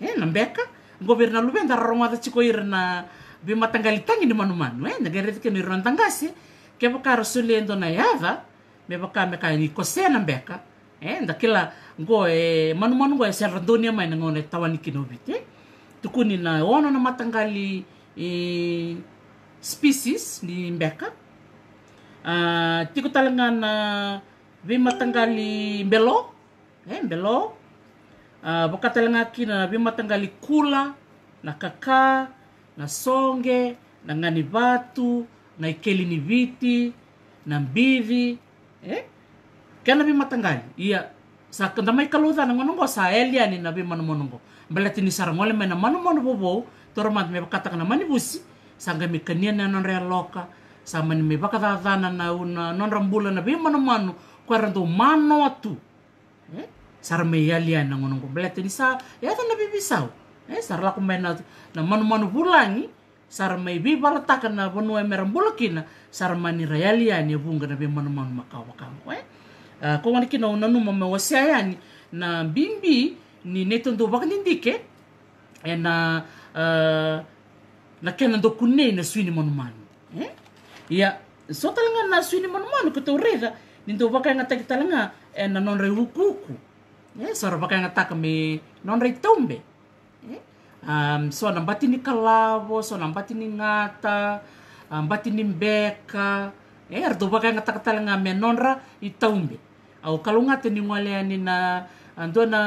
e na mbeka governa lube ndara ronga da chiko ir eh, na be matangali tangi ni manu e na gerete ke ni rondangase ke bakara sulendo na yava me ni mbeka e nda kila go e manu manu go e serdonia mai ngone tawani kinobite tukuni na ono na matangali e species ni mbeka uh, tiko talaga na bimatanggali belo eh belo uh, baka talaga kina bimatanggali kula na kaka na songe na ngani batu na ikeli ni viti na mbivi eh bimatanggali iya sa kanda may kaluda na ngonongo sa elia ni nabi manomonongo balati ni sarangole na manomono bobo toro mat me manibusi sanga mikania na nonrealoka loka na mivakavavanana ona rambula na be manomano manu raha ndao mano atu eh? sary meialiany nagnonao komplete ny sa eatana biby sao e sar lako maina na manomano vola agny sary may biby alatakana vanua miaram sar kina sary maniray aliany avongana be manomano manu akamiko e ko hoanikinao nanoma maoasia ihany na bimbi ny netandovaka nindike e na ah, na kenandokone na suiny manomano e eh? ia sotalanga na suini manumanu nindo nintu wakanga taki talanga e na nonre hukuku e vaka wakanga taka me nonre tombe e? um, so na batini kalavo so na ni ngata mbati ni mbeka e ardo wakanga taka talanga me nonra i tombe au kalau ngata ni ngwaleani na ando na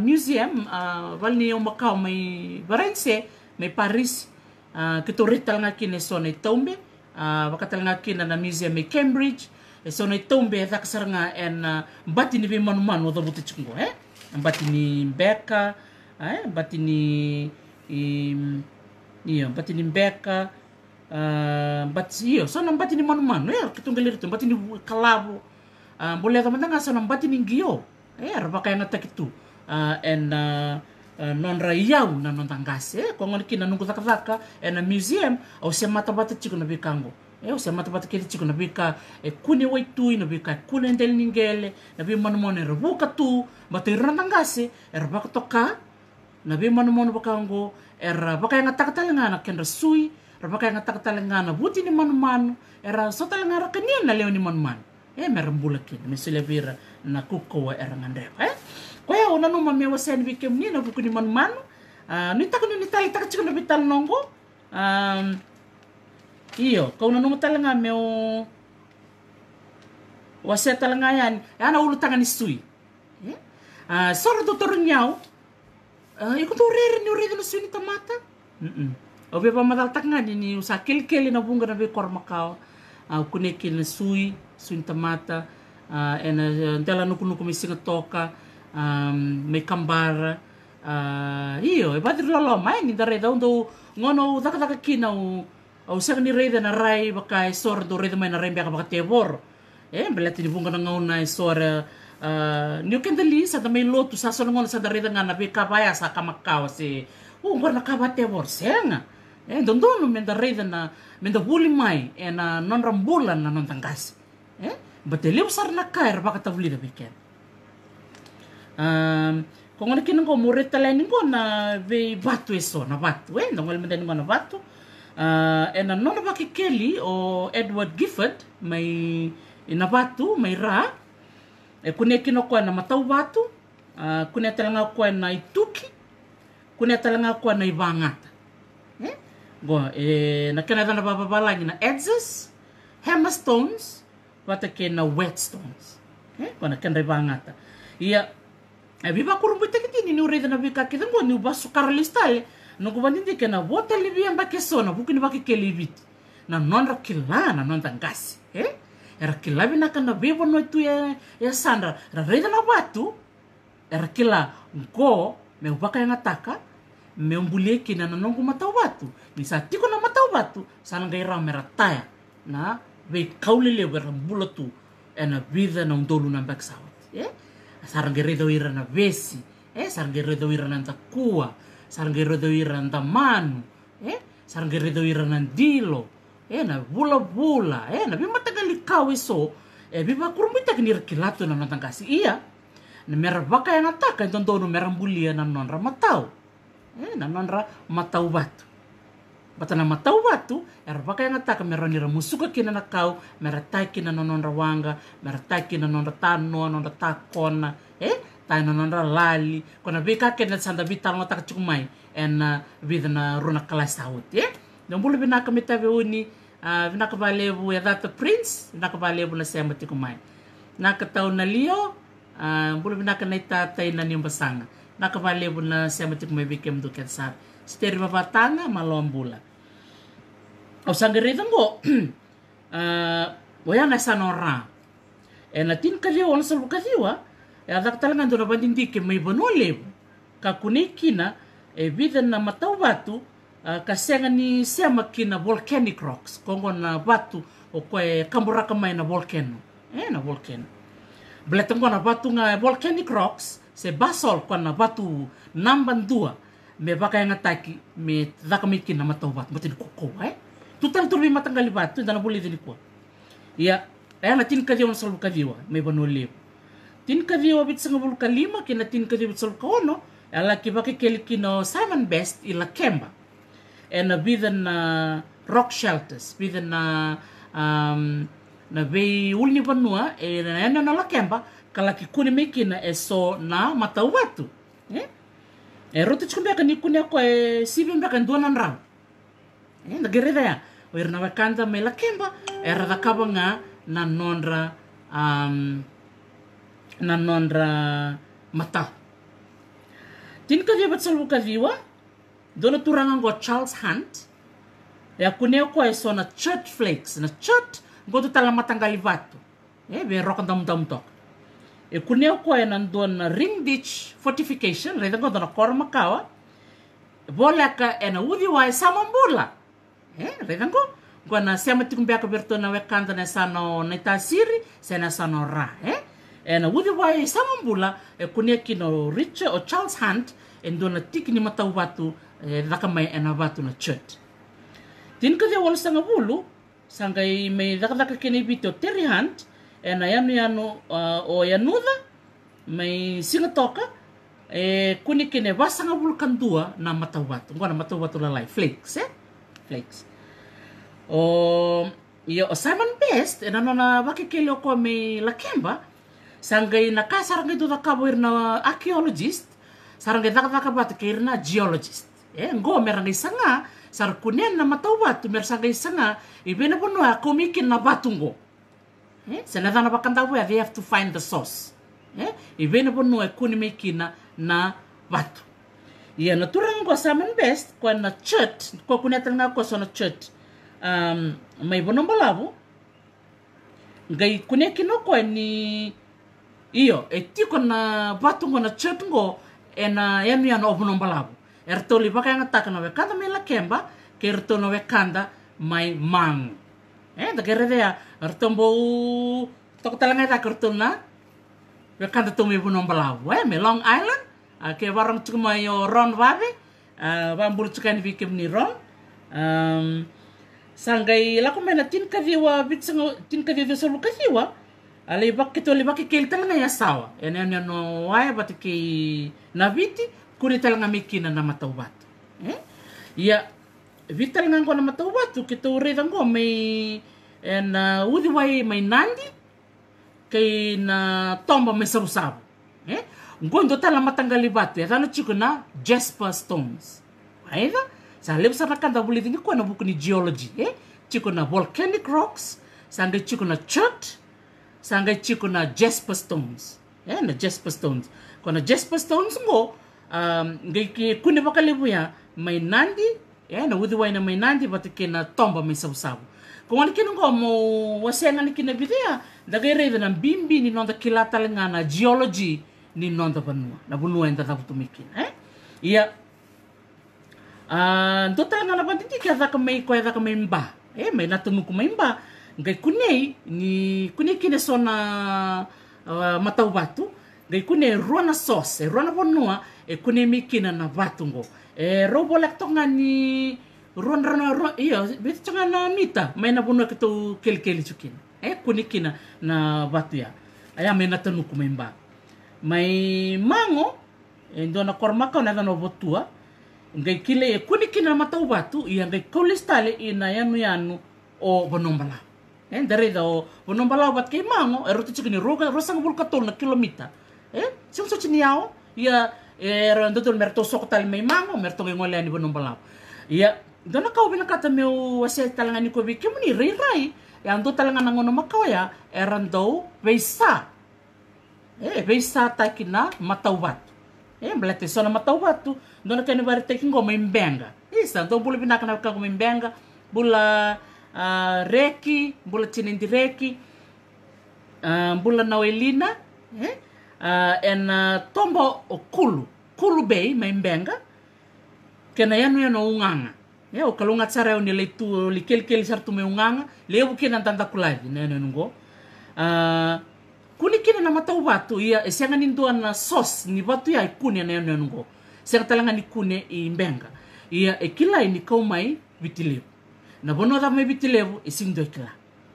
museum uh, walni yung may Varense may Paris uh, kitorita nga kinesone tombe uh, ah, nga kina na museum Cambridge e so no tombe thakasar nga en ah, mbati ni bimanu manu do buti chungo, eh mbati ni mbeka eh mbati ni iyo mbati ni mbeka uh, ah, mbati iyo so mbati ni manu manu eh kitungelir tu mbati ni kalabu uh, boleh teman-teman so mbati ni ngiyo, eh rabaka yang ngatakitu uh, and Uh, non ra yau na non tangase eh, kongon ki nungu e museum au se mata bata chiku na bikango e eh, au se mata bata kiri chiku na bika e kune wai tui na bika kune ndel ningele na bi manu mone rabuka tu mata irana tangase e rabaka toka na bi manu mone bakango e rabaka yang atakatale ngana kendra sui rabaka yang atakatale ngana buti ni manu manu e ra sotale ngara kania na leo ni manu manu e merambula kina mesulevira na kukowa e rangandepa eh Kwa ona unanuma mewa sen vikem mni na buku ni man man. Uh, ah, nitaka ni nitali taka nongo. Ah, iyo, ka unanuma talaga mewa wase talaga yan. Yana ulo tangan ni sui. Yeah? Eh? Uh, Sora doktor ah, to rere ni urede no sui ni tamata. Obe pa madaltak nga ni usa kelkele na bunga na be kormakao. Uh, kunekil sui, sui ni tamata. Uh, and uh, eh, dela nukunukumisinga toka um, may kambar uh, iyo e patri lolo mai ni dare da unto ngono taka taka kina u au sa ni reda na rai baka e sor do reda mai na rai tebor e belati ni bunga na ngau na e sor uh, ni kendali sa da mai lotu sa sor ngono sa da reda ngana be kapaya sa kamakau se u ngor na kaba tebor senga e dondono men da na men da mai e na non rambulan na non tangkas e Bateleu sarna kair baka tavlida bikin. um, ko ngona kina ko mure tala ni na ve batu e na batu e eh? ngona mende ngona watu uh, e na nona wake Kelly o Edward Gifford mai ina batu mai ra e kune kina ko na matau batu uh, kune talanga ko na ituki kune talanga ko na ibangata eh? Hmm? go e na kina vana baba balangi na edzes hammerstones wata hmm? kena wet stones eh? kona kena ibangata ia yeah avi eh, vakurumbuiteki tini niureithana vikakitha ngo niuvasukaralistae noko vanintekena votaliviambakesona vukini na nanonra kila nanonta ngasi eh? era kila vinakana vevonoitu ya, ya sandra ra reithana vatu era kila go meuvakayangataka meumbulekina nanongu matau vatu misa tiko na matau vatu sanangai rau mera taya na veikauleleve ra bula tu ena vida na udolu na bak eh? sargeredo irana besi, eh irana irananta kua irana iranta manu eh sargeredo dilo, eh na bula bula eh na bi matagali kau iso eh bima bakurum bi tagnir kilato na nantang kasi iya na merabaka yang ataka intondo merambulia na nonra matau eh na nonra matau batu batana matau watu era vakayanga taka meronira musuka kina na kau mera ta kina nononra wanga mera ta kina nonra ta nonra eh ta nononra lali kona vika kena sanda vitalngo taka chukumai ena vidana runa kalas taut eh dan bulu vinaka mitave uni uh, vinaka valevu ya data prince vinaka valevu na sema tikumai na tau na lio uh, bulu vinaka na ita taina bina naka valevu na sema tikumai vikem duket sara stirvavatana malombula. O sanggaritan ko, uh, waya na sa nora. E natin kaliwa sa lukasiwa, ah, e adak talaga doon na bandindiki may banulib. Kakuniki e bidan na mataw batu, uh, ah, kasenga ni siya volcanic rocks. kongona na batu, o kwe kamburaka may na volcano. E na volcano. Bletong ko batu nga volcanic rocks, se basol ko na batu namban me baka yang ataki me zakamit kin nama taubat matin koko eh tu tan turbi matanggali bat tu dana boleh dini iya. ya ayana eh, tin kadiwa sol kadiwa me banole tin kadiwa bit sanga bul kalima kina tin kadiwa sol kono ala ya, ki baka kel kino Simon Best ila Kemba and uh, uh, rock shelters be na uh, um, na vei ulni banua e na na la Kemba kala ki kuni mekina e so na matawatu eh e eh, rototsika mbiaka nikoniako e eh, sivy mbiaka ndoanandrano e eh, dagereva ya oery nawakanja melakemba eravakavagna nanondra um, nanondra mataho dinikaviavatsalokaviwa dona toragnango charles hunt ya e akoniako e sona church flakes na church ngoto tala matangalivato e ve rokandamudamutoka e kunia ko e nandon na ring ditch fortification re ngo na kor makawa bolaka e na udi wa samambula eh re go ko na sema tikumbe ka berto na wekanda na sano na tasiri sena sano ra eh e na udi wa samambula e kune kino rich o charles hunt e ndona tiki ni matau watu e mai e na watu na church tin ka de wol sanga bulu sanga i me daka daka kene bito terry hunt E, na yanu yanu uh, o yanuda mai singa toka e kuni kene wasanga vulkan tua na na mata matawatu la lai flakes eh flakes o yo ya, Simon Best e, na nona wakekele oko mai lakemba sangai na ka sarangai tu takabo irna archaeologist sarangai takataka batu ke irna geologist eh ngo merangai sanga sarkunen na matawatu mer sangai sanga na bonua komikin na batungo eh? selavana vakandavuya they have to find the source eh? ivene vonuwa ikunimikina na vathu yena turanga kosamani best chat, kwana church kokunetalinga kosona church um, maivonombolavu ngai kunekino kwani iyo etiko na vatu ngo na church ngo ena yanu yana ovunombolavu eritoli vakayanga takana vekanda mila kemba ke eritona vekanda mai mangu えだけれでや、kertum eh, ya. bau, tok telengnya tak kertum na, wekan ya, tetum ibu nombor lawe, eh, me Long Island, ake warung cuma yo ron wabe, eh, wambul cukan vikim ni ron, sanggai laku mena tin kaviwa, bit sango tin kaviwa solu kaviwa, ale ah, bak kito le bak kel telengnya ya sawa, ene ene no wae bat ke naviti, kuri telengnya mikina nama taubat, eh, ya vitalanga ngona matau watu ke tau redanga mai e, na udhi wai mai nandi kei na tomba mai sabusabu eh? ngo ngondo tala matangali watu ya tano chiku na jasper stones aidha sa lebu sana kanda bulitingi kwa na buku ni geology eh? chiku na volcanic rocks sangai chiku na chert sangai chiku na jasper stones eh? na jasper stones kwa na jasper stones ngo um, ngai kuni wakalebu ya mai nandi e na uciwaina mai nadi vatakeina toba mai savusavu ko ganakina qo mo waseganakina via aanabibi ni noda kila tale ga na jioloji ni noda vanua na vanua edacavutumai kinalaamiaaibmaibqaikunei ni kunei kinaeso na matauvatu qai kunei e rua na sos e rua na vanua e kunei mai kina na vatu qo eh robo lak to ngani run run run iyo bet changa na mita maina bunu ketu kel kel chukin e eh, kunikina na batu ya aya mena tanu kumemba mai mango endo eh, na kormaka na dano botua ngai kile e eh, kunikina mata batu iya ngai kolestale ina yanu yanu o bonombala eh dari da o bonombala bat kei mango erotu chikini roga rosang bul katol na kilomita eh sing so au, iya eron tutul merto soktal may mango merto ngolya ni bunong balap iya doon na kawin ang katamil wasi talaga ni kubi kimo ni riray yan eh, do ngono nangono ya, eran do veisa. eh veisa ta takina matawat eh blate so na matawat tu doon na kanibari takin ko may mbenga isa eh, do bula binakana ka ko may mbenga bula ah, reki bula chinindi reki uh, ah, bula nawelina eh uh, en uh, tombo o kulu kulu bei mai mbenga kena yanu yana unganga ya o kalunga tsara ni le tu li kel kel sar tu me unganga le bu kena tanta kulai ne ne ngo uh, kuni kina na matau watu ia e senga ni na sos ni watu ya kuni ne ne ngo senga talanga ni kune i mbenga ia e kila ni kau mai vitilevu na bono da mai vitilevu e sindo kila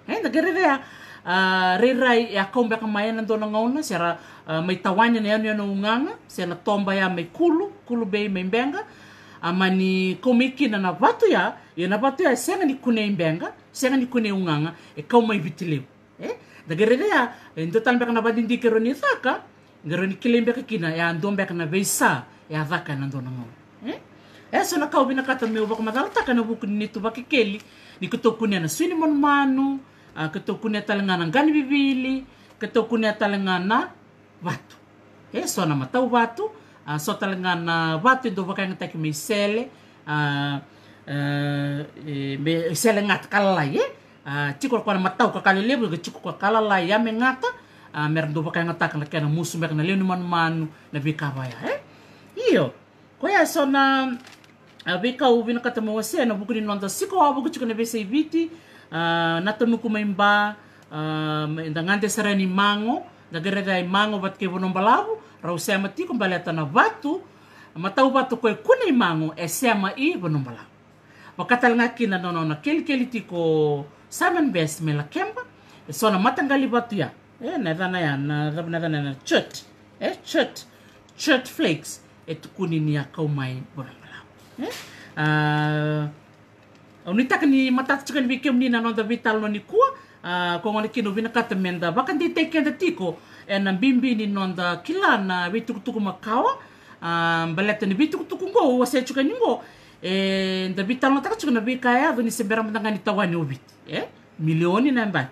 eh na gerevea rairai ea kaubeka mai ena dua na gauna sera mai tawani na anoano ugaga se na toba a mai kulu kulube mai beqa man kaumi kina e na e vatu e? ana vatua sega ni kunei beqa sega ni kuneugag kbdanagau vakamaclataka na vuku ni nitu vakekeli ni kato kunea na suinimanumanu Ah, ketokunia talengana ngani bibili ketokunia talengana watu e so na matau watu uh, so talengana watu e dovakanga taki me sele uh, uh, me sele ngata kalalai e uh, tiko kuana matau kakalelevu ga tiko kua kalalai ia me ngata uh, mera dovakanga taka kena musu mera na lenu manu na vikavaya e eh? iyo koia so na uh, vikau vinakata mawasea na vuku ni siko avuku tiko na vesei viti uh, ah, natuno ko may ba uh, ah, ngante sara ni mango nagarada ay mango bat ke bonong balawo raw sema ti kung baleta na batu matau batu ko kunay mango e eh, sema i bonong balawo wakatal nga kina nono eh, na kelkeli ti ko saman best mela kemba so na matanggali batu ya eh nada na ya na nada na na chut eh chut chut flakes et kunin niya kau may bonong balawo eh uh, au ntaka ni matata sikani vei kemuni na noda veitalononikua ko gona kina ovinakat meda vakadikedt ebibi ni noda kila na veitukutuku makaw bleta na veitukutuku qo as suaniitalonotak siknavekaaoni se beramadagani taane vtmlinna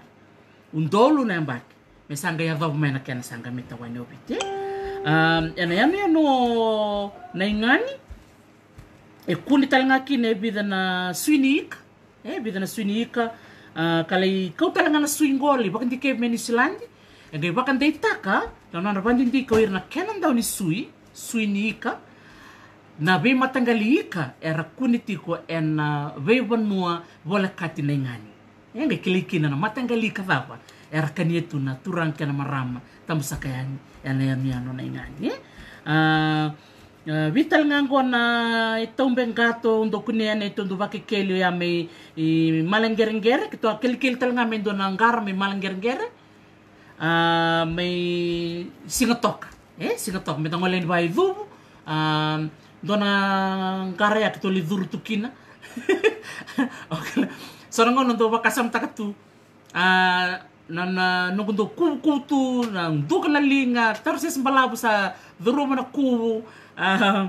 ybaaaaaovamai na kena aametnaanagan e kuli talanga kine bidana swinik e bidana swinik uh, kalai kau talanga na swingoli bakan dike meni silandi e dei bakan dei taka lawan na bandi kau irna kenan dauni sui swinika na be matangali ika era kunitiko e na be vanua bola kati na ingani enga kilikina na matangali ika vava era kanietu na turanke na marama tamusakayani e yanu yanu na ingani eh? Uh, vital ngango na itong bengkato undo kunia na ya may i, malanggerengger kito akil kil tal nga may doon may malanggerengger ah, eh singetok, may tangolin ba ivu uh, ah, doon ang garaya kito li durutukin (laughs) okay so nangon takatu uh, na na nukundo kukutu nang dukalalinga tarsis mbalabu sa duruma na kubu um,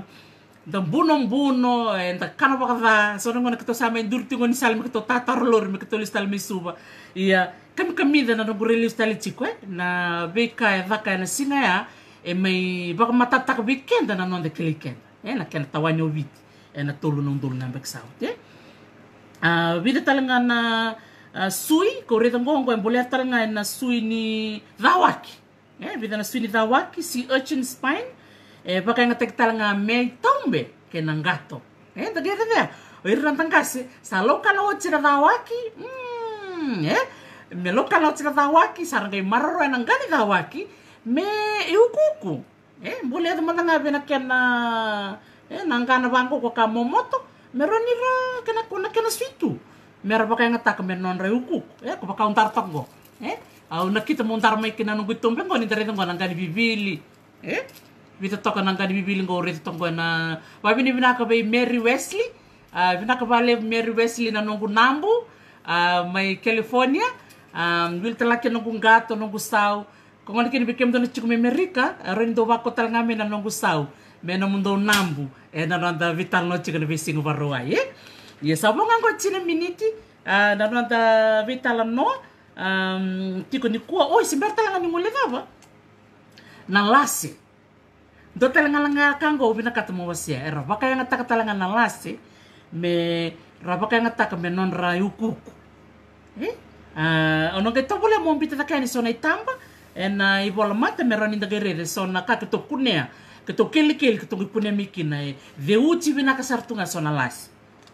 the bunong-buno and eh, the kanawakava so nang kita sa may durti ngon sal mi kita tatarlor mi kita listal mi suba iya kami kami da na nagureli listal chikwe eh, na beka e eh, vaka na singa ya e may baka matatak weekend na non de kliken e na ken tawani o vit e na tolo nong dolo na beksaut e ah vida talaga na ah, sui ko reta ngongo embolea talaga na sui ni Dawaki. Eh, vida na sui ni Dawaki, si urchin spine, eh, pakai ngetek tal nga mei tombe ke gato eh tadi ada ya oir rantang kasi salo kalau cira tawaki hmm eh melo kalau cira tawaki sarangkai maroro e nang gani tawaki me iukuku eh boleh ada mana ngabe nak kena eh nang bangku bangko ko moto, meron ira kena kuna kena situ mera pakai ngetak menon reukuku eh kok pakai untar tonggo eh au kita montar mai kena nunggu tombe ngoni tari tonggo bibili eh vitaoka nagany mibiligna reto tamboana vaviny vinaka vay mary wesley uh, vinaka mary wesley nanongo Nambu, uh, mai california um, ah, wili talaki nanongo gato nanongo sao kongoni kini bikem dono chiko me merika roni do wako talanga me nanongo sao me namundo nambo e eh, nanonda vital no chiko eh? na visingo varoa ye ye sabonga ngo chine miniti uh, nanda vital no um, mm, tiko ni kua oi simbertalanga ni ngulevava na lasi do telanga kanga obina katamo wasia e eh, rabaka yang ataka talanga na me rabaka yang ataka me non rayukuku eh uh, ah, ono ke tobole mo mbita takani sona itamba ena ibola mata me roninda gerere sona kaka to kunea ke to kele kele ke to kunea mikina e eh, veuti bina kasartunga sona lasi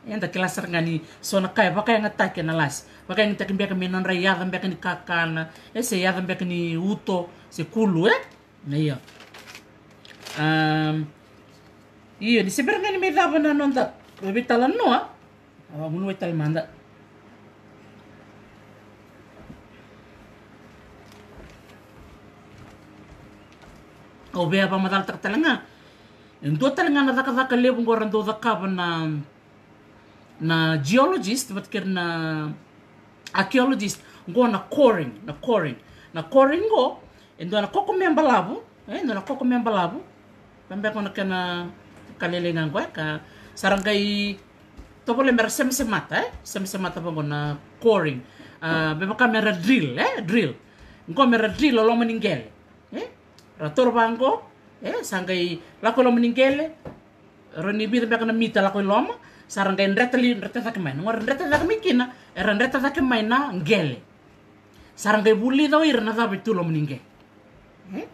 enda kila sarangani sona kai baka yang atake na lasi baka yang atake mbeka me non rayada mbeka ni kakana ese eh, yada mbeka ni uto se kulu eh na iya Um, iyo di seberang ni meda ah. oh, apa na nonda lebih talan no ah awak mulu tal manda kau apa modal tak talanga Ndo talanga na daka daka lebung goran do apa na na geologist wat ker na archaeologist go na coring na coring na coring go ndo na koko memba labu eh ndo na koko memba labu pembeko nakana kalilingan ko ka sarang kay to pole mer sem semata eh sem semata pa na coring uh, ah, beba kamera drill eh drill ngko mera drill lo meninggel. eh rator bangko eh sangkai lako lo meninggal eh? roni bi tebe kana mita lako loma sarang kay ndretali ndretata kemai ngor ndretata kemai kina era ndretata kemai na ngel. sarang kay buli tau na tapi tu lo eh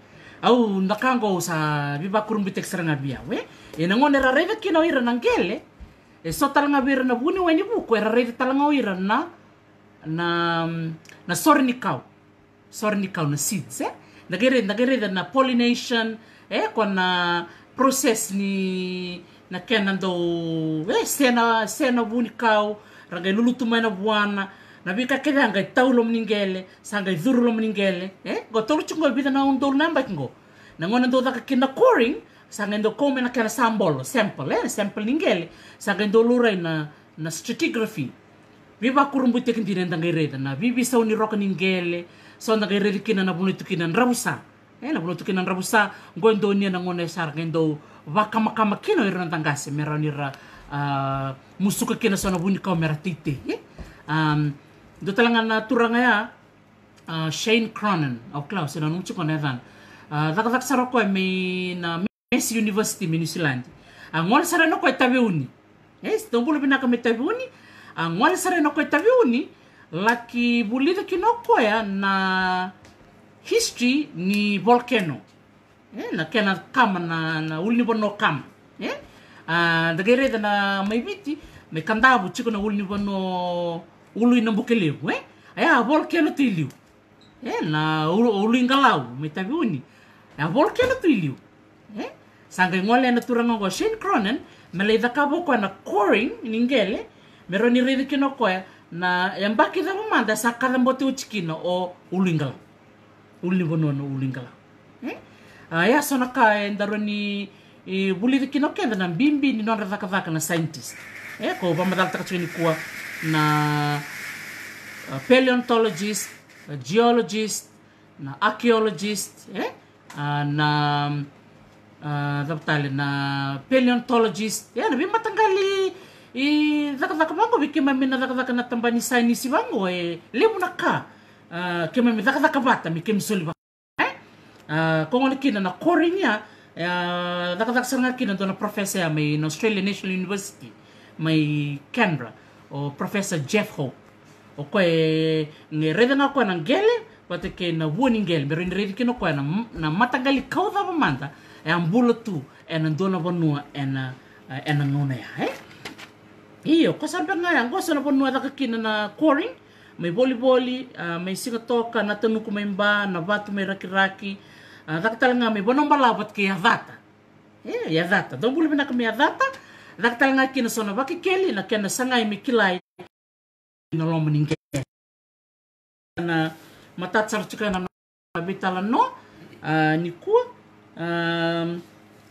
au nakango sa biba kurumbitex ranga biawe enango nera reve kina ira nangele eh. e so talanga bira na buni weni buku era reve talanga ira na na na sornikau sornikau na seeds eh nagere nagere na pollination eh kona process ni na kenando eh sena sena bunikau rangai lulutu maina buana nabikakele angai taulo mningele sangai dhurulo mningele eh go tolu chungo bida na undol namba kingo nangona ndo daka kina coring sangai ndo kome na kana sambolo sample eh sample ningele sangai ndo lura na na stratigraphy viva kurumbu tekindine ndangai reda na vivi sauni roka ningele sonda ngai redi kina na bunu tukina ndrabusa eh na bunu tukina ndrabusa go ndo nia nangona sangai ndo vakamakama kina irana tangase meranira uh, ah, musuka kina so buni kau merah eh? Um, Ito talaga natura nga uh, Shane Cronin. O klaw, sinanong chukon evan. Uh, Dakadak sa roko may na Miss University New Zealand. Ang wala sa rano ko itabi uni. Yes, tungkol na kami itabi uni. Ang wala sa rano ko itabi uni. Laki bulita kinoko ya ah, na history ni volcano. Eh, na kena kama na, na uli bono kama. Eh, uh, dagay reda na may biti, may kandabu chiko na uli bono ulu ina buke leu e eh? aya a bol kena tu iliu e na ulu ulu inga lau me tabi uni a bol kena tu iliu e sanga ngole na turanga go Shane Cronin me le dakabo ko na coring ningele me roni rede kino ko na yambaki da manda sakala mbote uchikino o ulu inga lau ulu bonono ulu inga lau e aya sona ka endaroni e bulidikino kenda na bimbi ni nonra vakavaka na scientist e ko ba madal kuwa na uh, paleontologist, uh, geologist, na archaeologist, eh? Uh, na uh, ah, tali, na paleontologist. Yan, yeah, matanggali i eh, eh, zakazaka mango wiki mami na zakazaka na tambani saini si bango e eh, lemu na ka uh, ah, kema mi zakazaka bata mi kem soli ba eh uh, kongo ano kina na kori niya uh, zakazaka sanga kina to na professor ya may Australian National University may Canberra o professor jeff hope o koe nge reda na koe na gele wate ke na woni gele bero ni redi kino koe na, na matagali kaudha pa manta e ambula tu e na dona vanua e na e na ngona ya eh? Iyo, kasarda nga yan, kosa na vanua da kakina na coring, mai boli-boli, uh, may singatoka, natanuku mai mba, na vatu mai raki-raki, uh, dakatala nga may bonong balabat ke yadata. Eh, yadata. Don't buli na kami yadata, raktal nga kina sono baki keli na kena sangai mi kilai na lo meningke na mata tsarchika na vitala no ni ku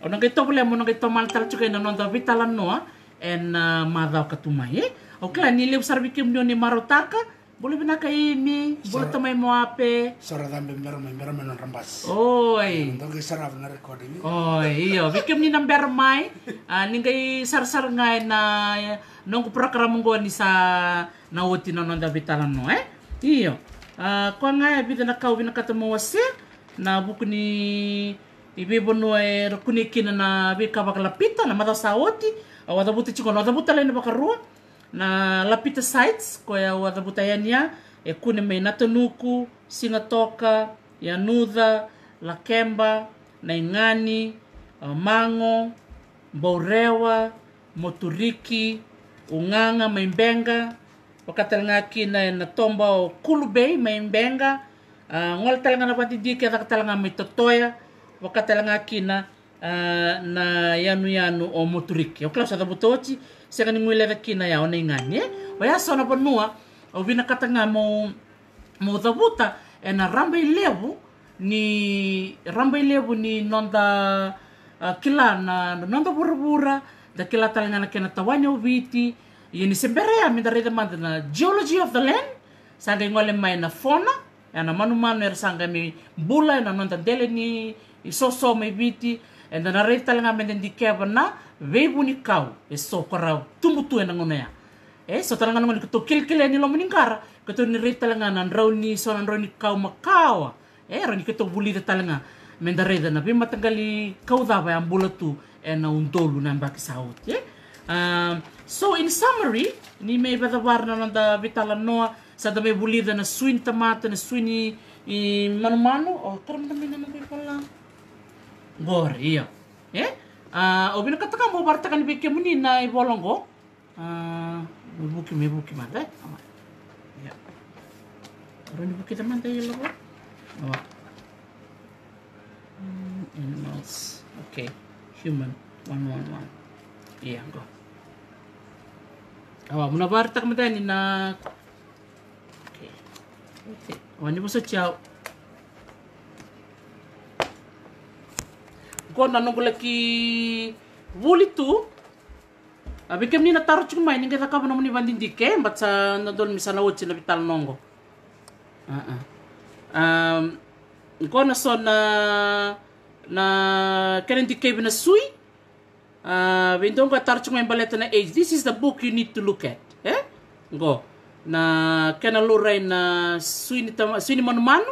ona ke to bole mona ke to mal tsarchika na da no en madau katumai oke ni le usar bikim ni marotaka bolo bina kaini boleh temui moape sora dambe mbero mai mbero menon rambas oi ndongi sara vna recording oi iyo bikem ni nambero mai (laughs) ah, ningai sar sar ngai na nongu program di sa na woti nonon da vitalano eh iyo ah, kau ngai bida na kau bina katamo wase na buku ni ibe bono e rakuni na be kabak lapita na mata sawoti awada ah, buti chikono awada buta bakar bakarua na lapita sites ko ya ua e kune mei natanuku singatoka ianuca lakemba naingani mango bourewa moturiki unganga maimbenga o katalagakina kina na tomba o kulu bei maibenga uh, gola talaga na pati dike talaga mai mitotoya o katalagakina uh, na yanu o moturiki o da butochi sega ni guileca kina aona igan oasona vanua au vinakata ga umou cavuta ea raba ilevu ni raba ilevu ni noda kila na noda vuravura da kila talega na kena tawani auviti iani sebere a meda raicamada na jeolog of the land a qai gole mai na fona ena manumanu era sa qa mi bula ena noda deleni sosomaivit eda iitalegamedadikevan ni kau esok sokorau tumbu tu enang onea Eh, so talangan ngon keto kel kel ni lomo ningkara keto ni reta langan rau ni so rau ni kau Eh, rau ni keto buli ta talanga mendareda na be matanggali kau dava yang bola tu ena undolu na mbaki saut eh, um, so in summary ni mei bada warna nanda vitala noa sada me bulida na suin tamata na suini i manu manu o karamata mina mabikola gore iyo eh uh, obina kataka mo barta kan beke muni na ibolongo uh, ah, mebuki mebuki mata ama ya ni buki teman tadi logo ama hmm, animals okay human one one one iya yeah, go awa muna barta kan mata ni na okay okay wani busa ciao gonna nongolaki wuli tu abe kem ni na taro chuku mai ninge thaka bono muni bandi ndike mbatsa na dol misana wochi na bital nongo uh -uh. na na keren ndike bina sui uh, ah, bindongo ya taro chuku mai baleta na age this is the book you need to look at eh go na kena lurai na sui ni, tama, sui ni manu manu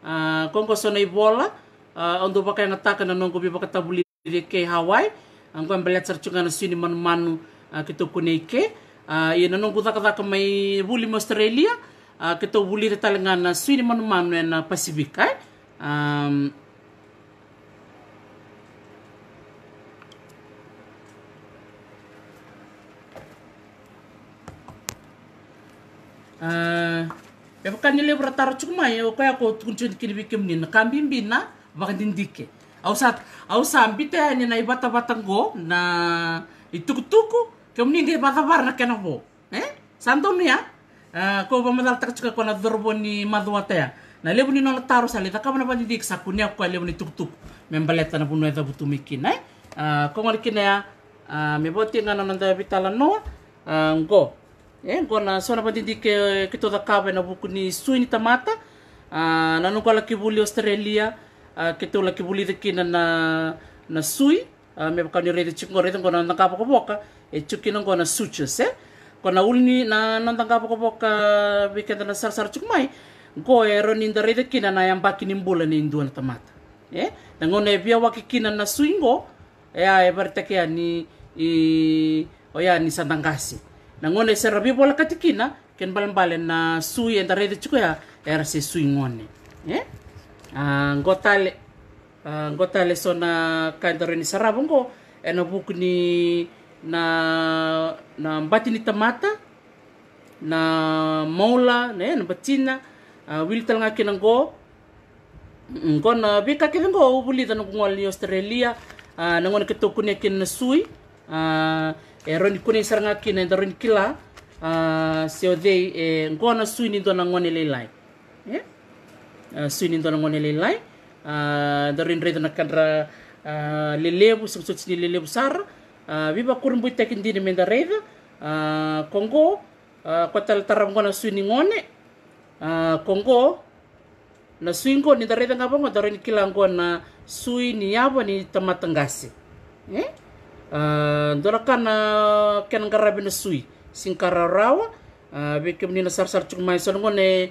uh, kongo so na ibola uh, untuk pakai ngetak na nunggu kopi pakai tabuli di ke Hawaii angkau embelet sarchunga na sini man manu uh, kito kunei ke uh, ina nong kuta kata kamai buli Australia uh, eh, kito buli de na sini man manu na Pacific ai um, Uh, ya bukan nilai bertaruh cuma ya, kaya aku tunjukkan kini bikin ini, kambing bina, wakadindike. Awsat, awsam bita ni na ibata batango na itukutuku kamu ni ibata bar na kenabo. Eh? Santo niya. ko ba madal tak chuka ko na eh? dorbo ah, ni maduwata ah. ya. Na lebu ni nona taro sale ta kamana ba dindik sakunya ko lebu ni tuktuk. Membaleta na bunu eda butumikin eh. Uh, ah, ko ngal kinaya uh, meboti ngana nanda bitala no ngo eh ngo na sona ba dindik eh, kito da kabe na buku ni suini tamata. Uh, nanu kala kibuli Australia uh, ah, kitula kibulitik kina na na sui uh, me ka ni rete chikon rete kona na kapo kopoka e chukin kona sutches eh kona ulni na na kapo kopoka weekend na sar sar chukmai go ero ni nda rete kina na yambaki ni mbula ni nduan tamata eh na ngone bia wakikina na suingo e ai bartakea e ni i oya ni sandangasi na ngone serabi bola katikina ken balambalen na sui enda rete chukoya e era se sui ngone eh go tale go tale so na kandore ni sarabu go eno buk ni na na mbati ni tamata na maula na eno eh, batina ah, wili tal ngaki na go go na bika kefi go ubuli tano kungwali ni Australia ah, na ngwani kitoku ni akin na sui ah, eroni eh, kuni sar ngaki na ndaroni kila Uh, so they uh, eh, go on a swing into an one lay line. Yeah? Eh, suinin tolong ngone lelai eh, darin eh, reda nakadra lelebu sumsut ni lelebu sar viva kurun buita kindi ni menda reda kongo kotal taram ngona suinin ngone kongo na suin ko ni dareda ngapa ngo darin kilang ko na sui ni apa ni tamatanggasi eh ken garabi na sui singkararawa uh, bikin ni na sarsar cuma ison ngone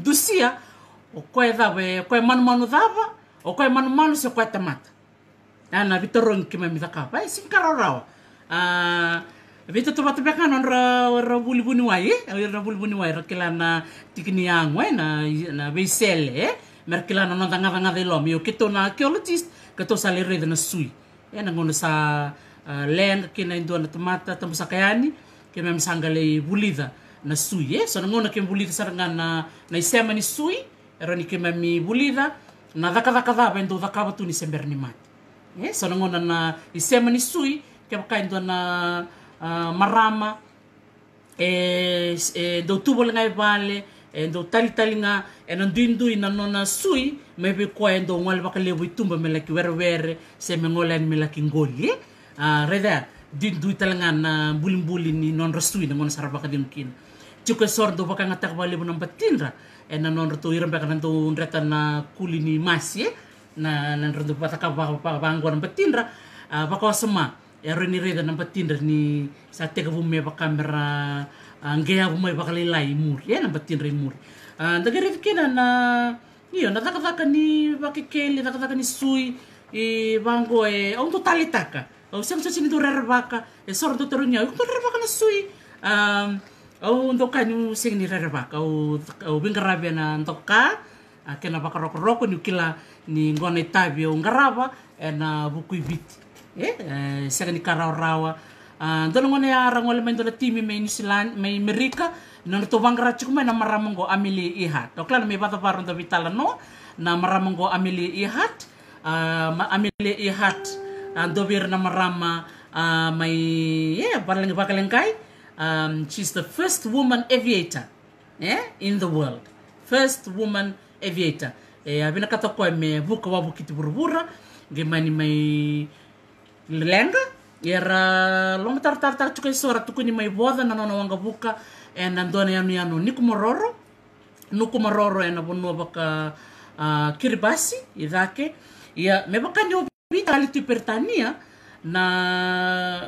dusia o koe dhawe koe manumanu dhava o koe manumanu se koe tamata ana vitorongi kima mi dhakava e sinkararawa uh, vita tu batu bekan on ra ra buli buni wai eh? ra buli wai ra kilana tikini angwe eh? na na veisele eh? mer kilana no danga danga de lomi o kito na archaeologist kito sa lere na sui e na ngono sa ah, land kina indua na tomata tamusa kayani kema msangale bulida na sui eh? so nangona ke bulidha sarangan na, na isema ni sui rani ke mami bulidha na dhakadhakadhava endo dhakava tu ni sembera ni mati eh? so nangona na isema ni sui ke vaka endo na uh, marama e, e, dou tubo lengai e vale e dou talitaliga e na duidui na nona sui ma eve koa e dou gua le vakalevu i tuba me laki verevere se me gole ani me laki goli eh? uh, redea duidui talega na bulibuli ni nonra sui na gona sara vakadinukina cukai sordo pakai ngatak wali lebo ng batindra ena eh, non rutu iran pakai nantu reta na kulini mas ye ya. na nan rato baka bangwa ng batindra pakai wasema e rini reda ng batindra ni sa teka bume baka kamera ngea bume mur lilay muri e ng mur ndaga ah, rifi kena na iyo na takataka ni bakikeli takataka ni sui i bangwa e eh, ang totalitaka o siyang sa tu rerbaka, e sordo terunya, Iku rerbaka na sui ah, au untuk kanu sing ni rara ba? au au bing karabe na untuk ka kena bak rok rok ni kila ni ngone tabi au ngaraba e na buku ibit eh e, sing ni karau rawa ndolo ngone ya ara ngole main dola timi men island men merika non to bangra chukuma na amili ihat doklan me bata parun to vitala no na amili ihat amili ihat ndobir na marama mai ye baleng bakalengkai Um, she's the first woman aviator eh, in the world. First woman aviator. Eh, abina kata kwa imevuka wavu kiti burubura ngemani mai lenga era longa taratartara tuka isora tukuni mai voca na nona wanga vuka ena ndona yanu yanu niku mororo nuku mororo ena vonua vaka ah, kiribasi icake ia mevakani ovita alitu ipertania na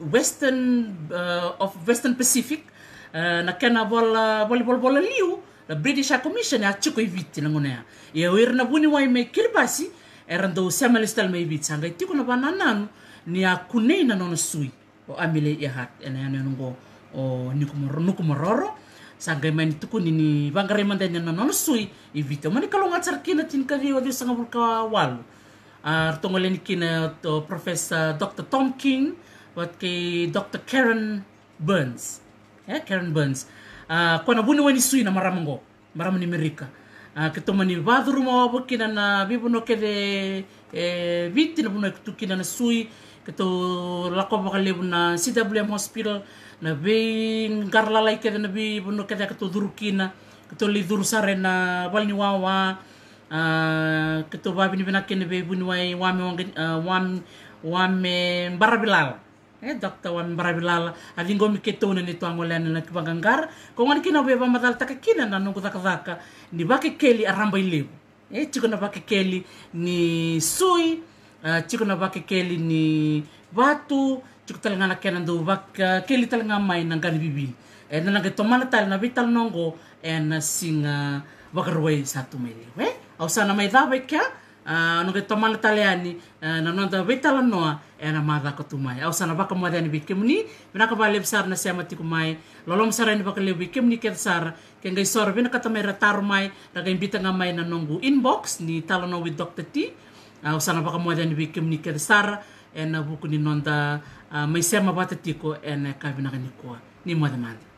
western uh, of western pacific uh, na kena bola uh, bola bola bola liu na british commission a chiko i viti na ngonea e o na buni wai me kirbasi era ndo sema listal me viti sanga itiko na banananu ni a kunei na nono sui o amile i hat ena yana nungo o nikumoro nukumororo sanga mai tuku ni ni bangare manda na nono sui i viti o mani kalonga tsarkina tinkari o diosanga vulka walu ar tongoleni kina to professor dr tom king buat ke Dr. Karen Burns. Yeah, Karen Burns. Uh, ah, na buni wani sui na maramango. Maramu ni Merika. Uh, ah, kitoma ni wadhuru mawabu kina na no kede eh, viti na buno kitu kina na sui. Kito lako lebu na CWM Hospital. Na bi lai kede na no kede kito dhuru kina. Kito li dhuru sare na walni wawa. Uh, kito babi bina kene bebuni wame, wame, ah, wame, wame Eh, daktawan barabilala. Ading gomi kitunan nito ang ulan na nagpaganggar. Kung ano madal madalta kakina na nung kutakataka. Ni ba kikeli arambay liw. Eh, chiko na ba keli ni sui. chiko na ba keli ni batu. Chiko talaga na kaya nando ba kikeli talaga may nang ganibibil. Eh, na nagitoman na na vital nongo. Eh, na singa wakarway sa tumiliw. Eh, au sana may dabay kya. Uh, ah, nung itoman e eh, na tayo ni uh, nanonda vital noa. ena mazakato mai au sana baka madani bikem ni bina ka balep sar na sema tiku mai lolom sara ni baka lebi kem ni ken sar ken gai sor bina kata mai ratar mai daga imbita nga mai na inbox ni talono with Dr. T au sana baka madani bikem ni ken sar ena buku ni nonda ah, mai sema bata tiko ena kabina ni koa ni madamanda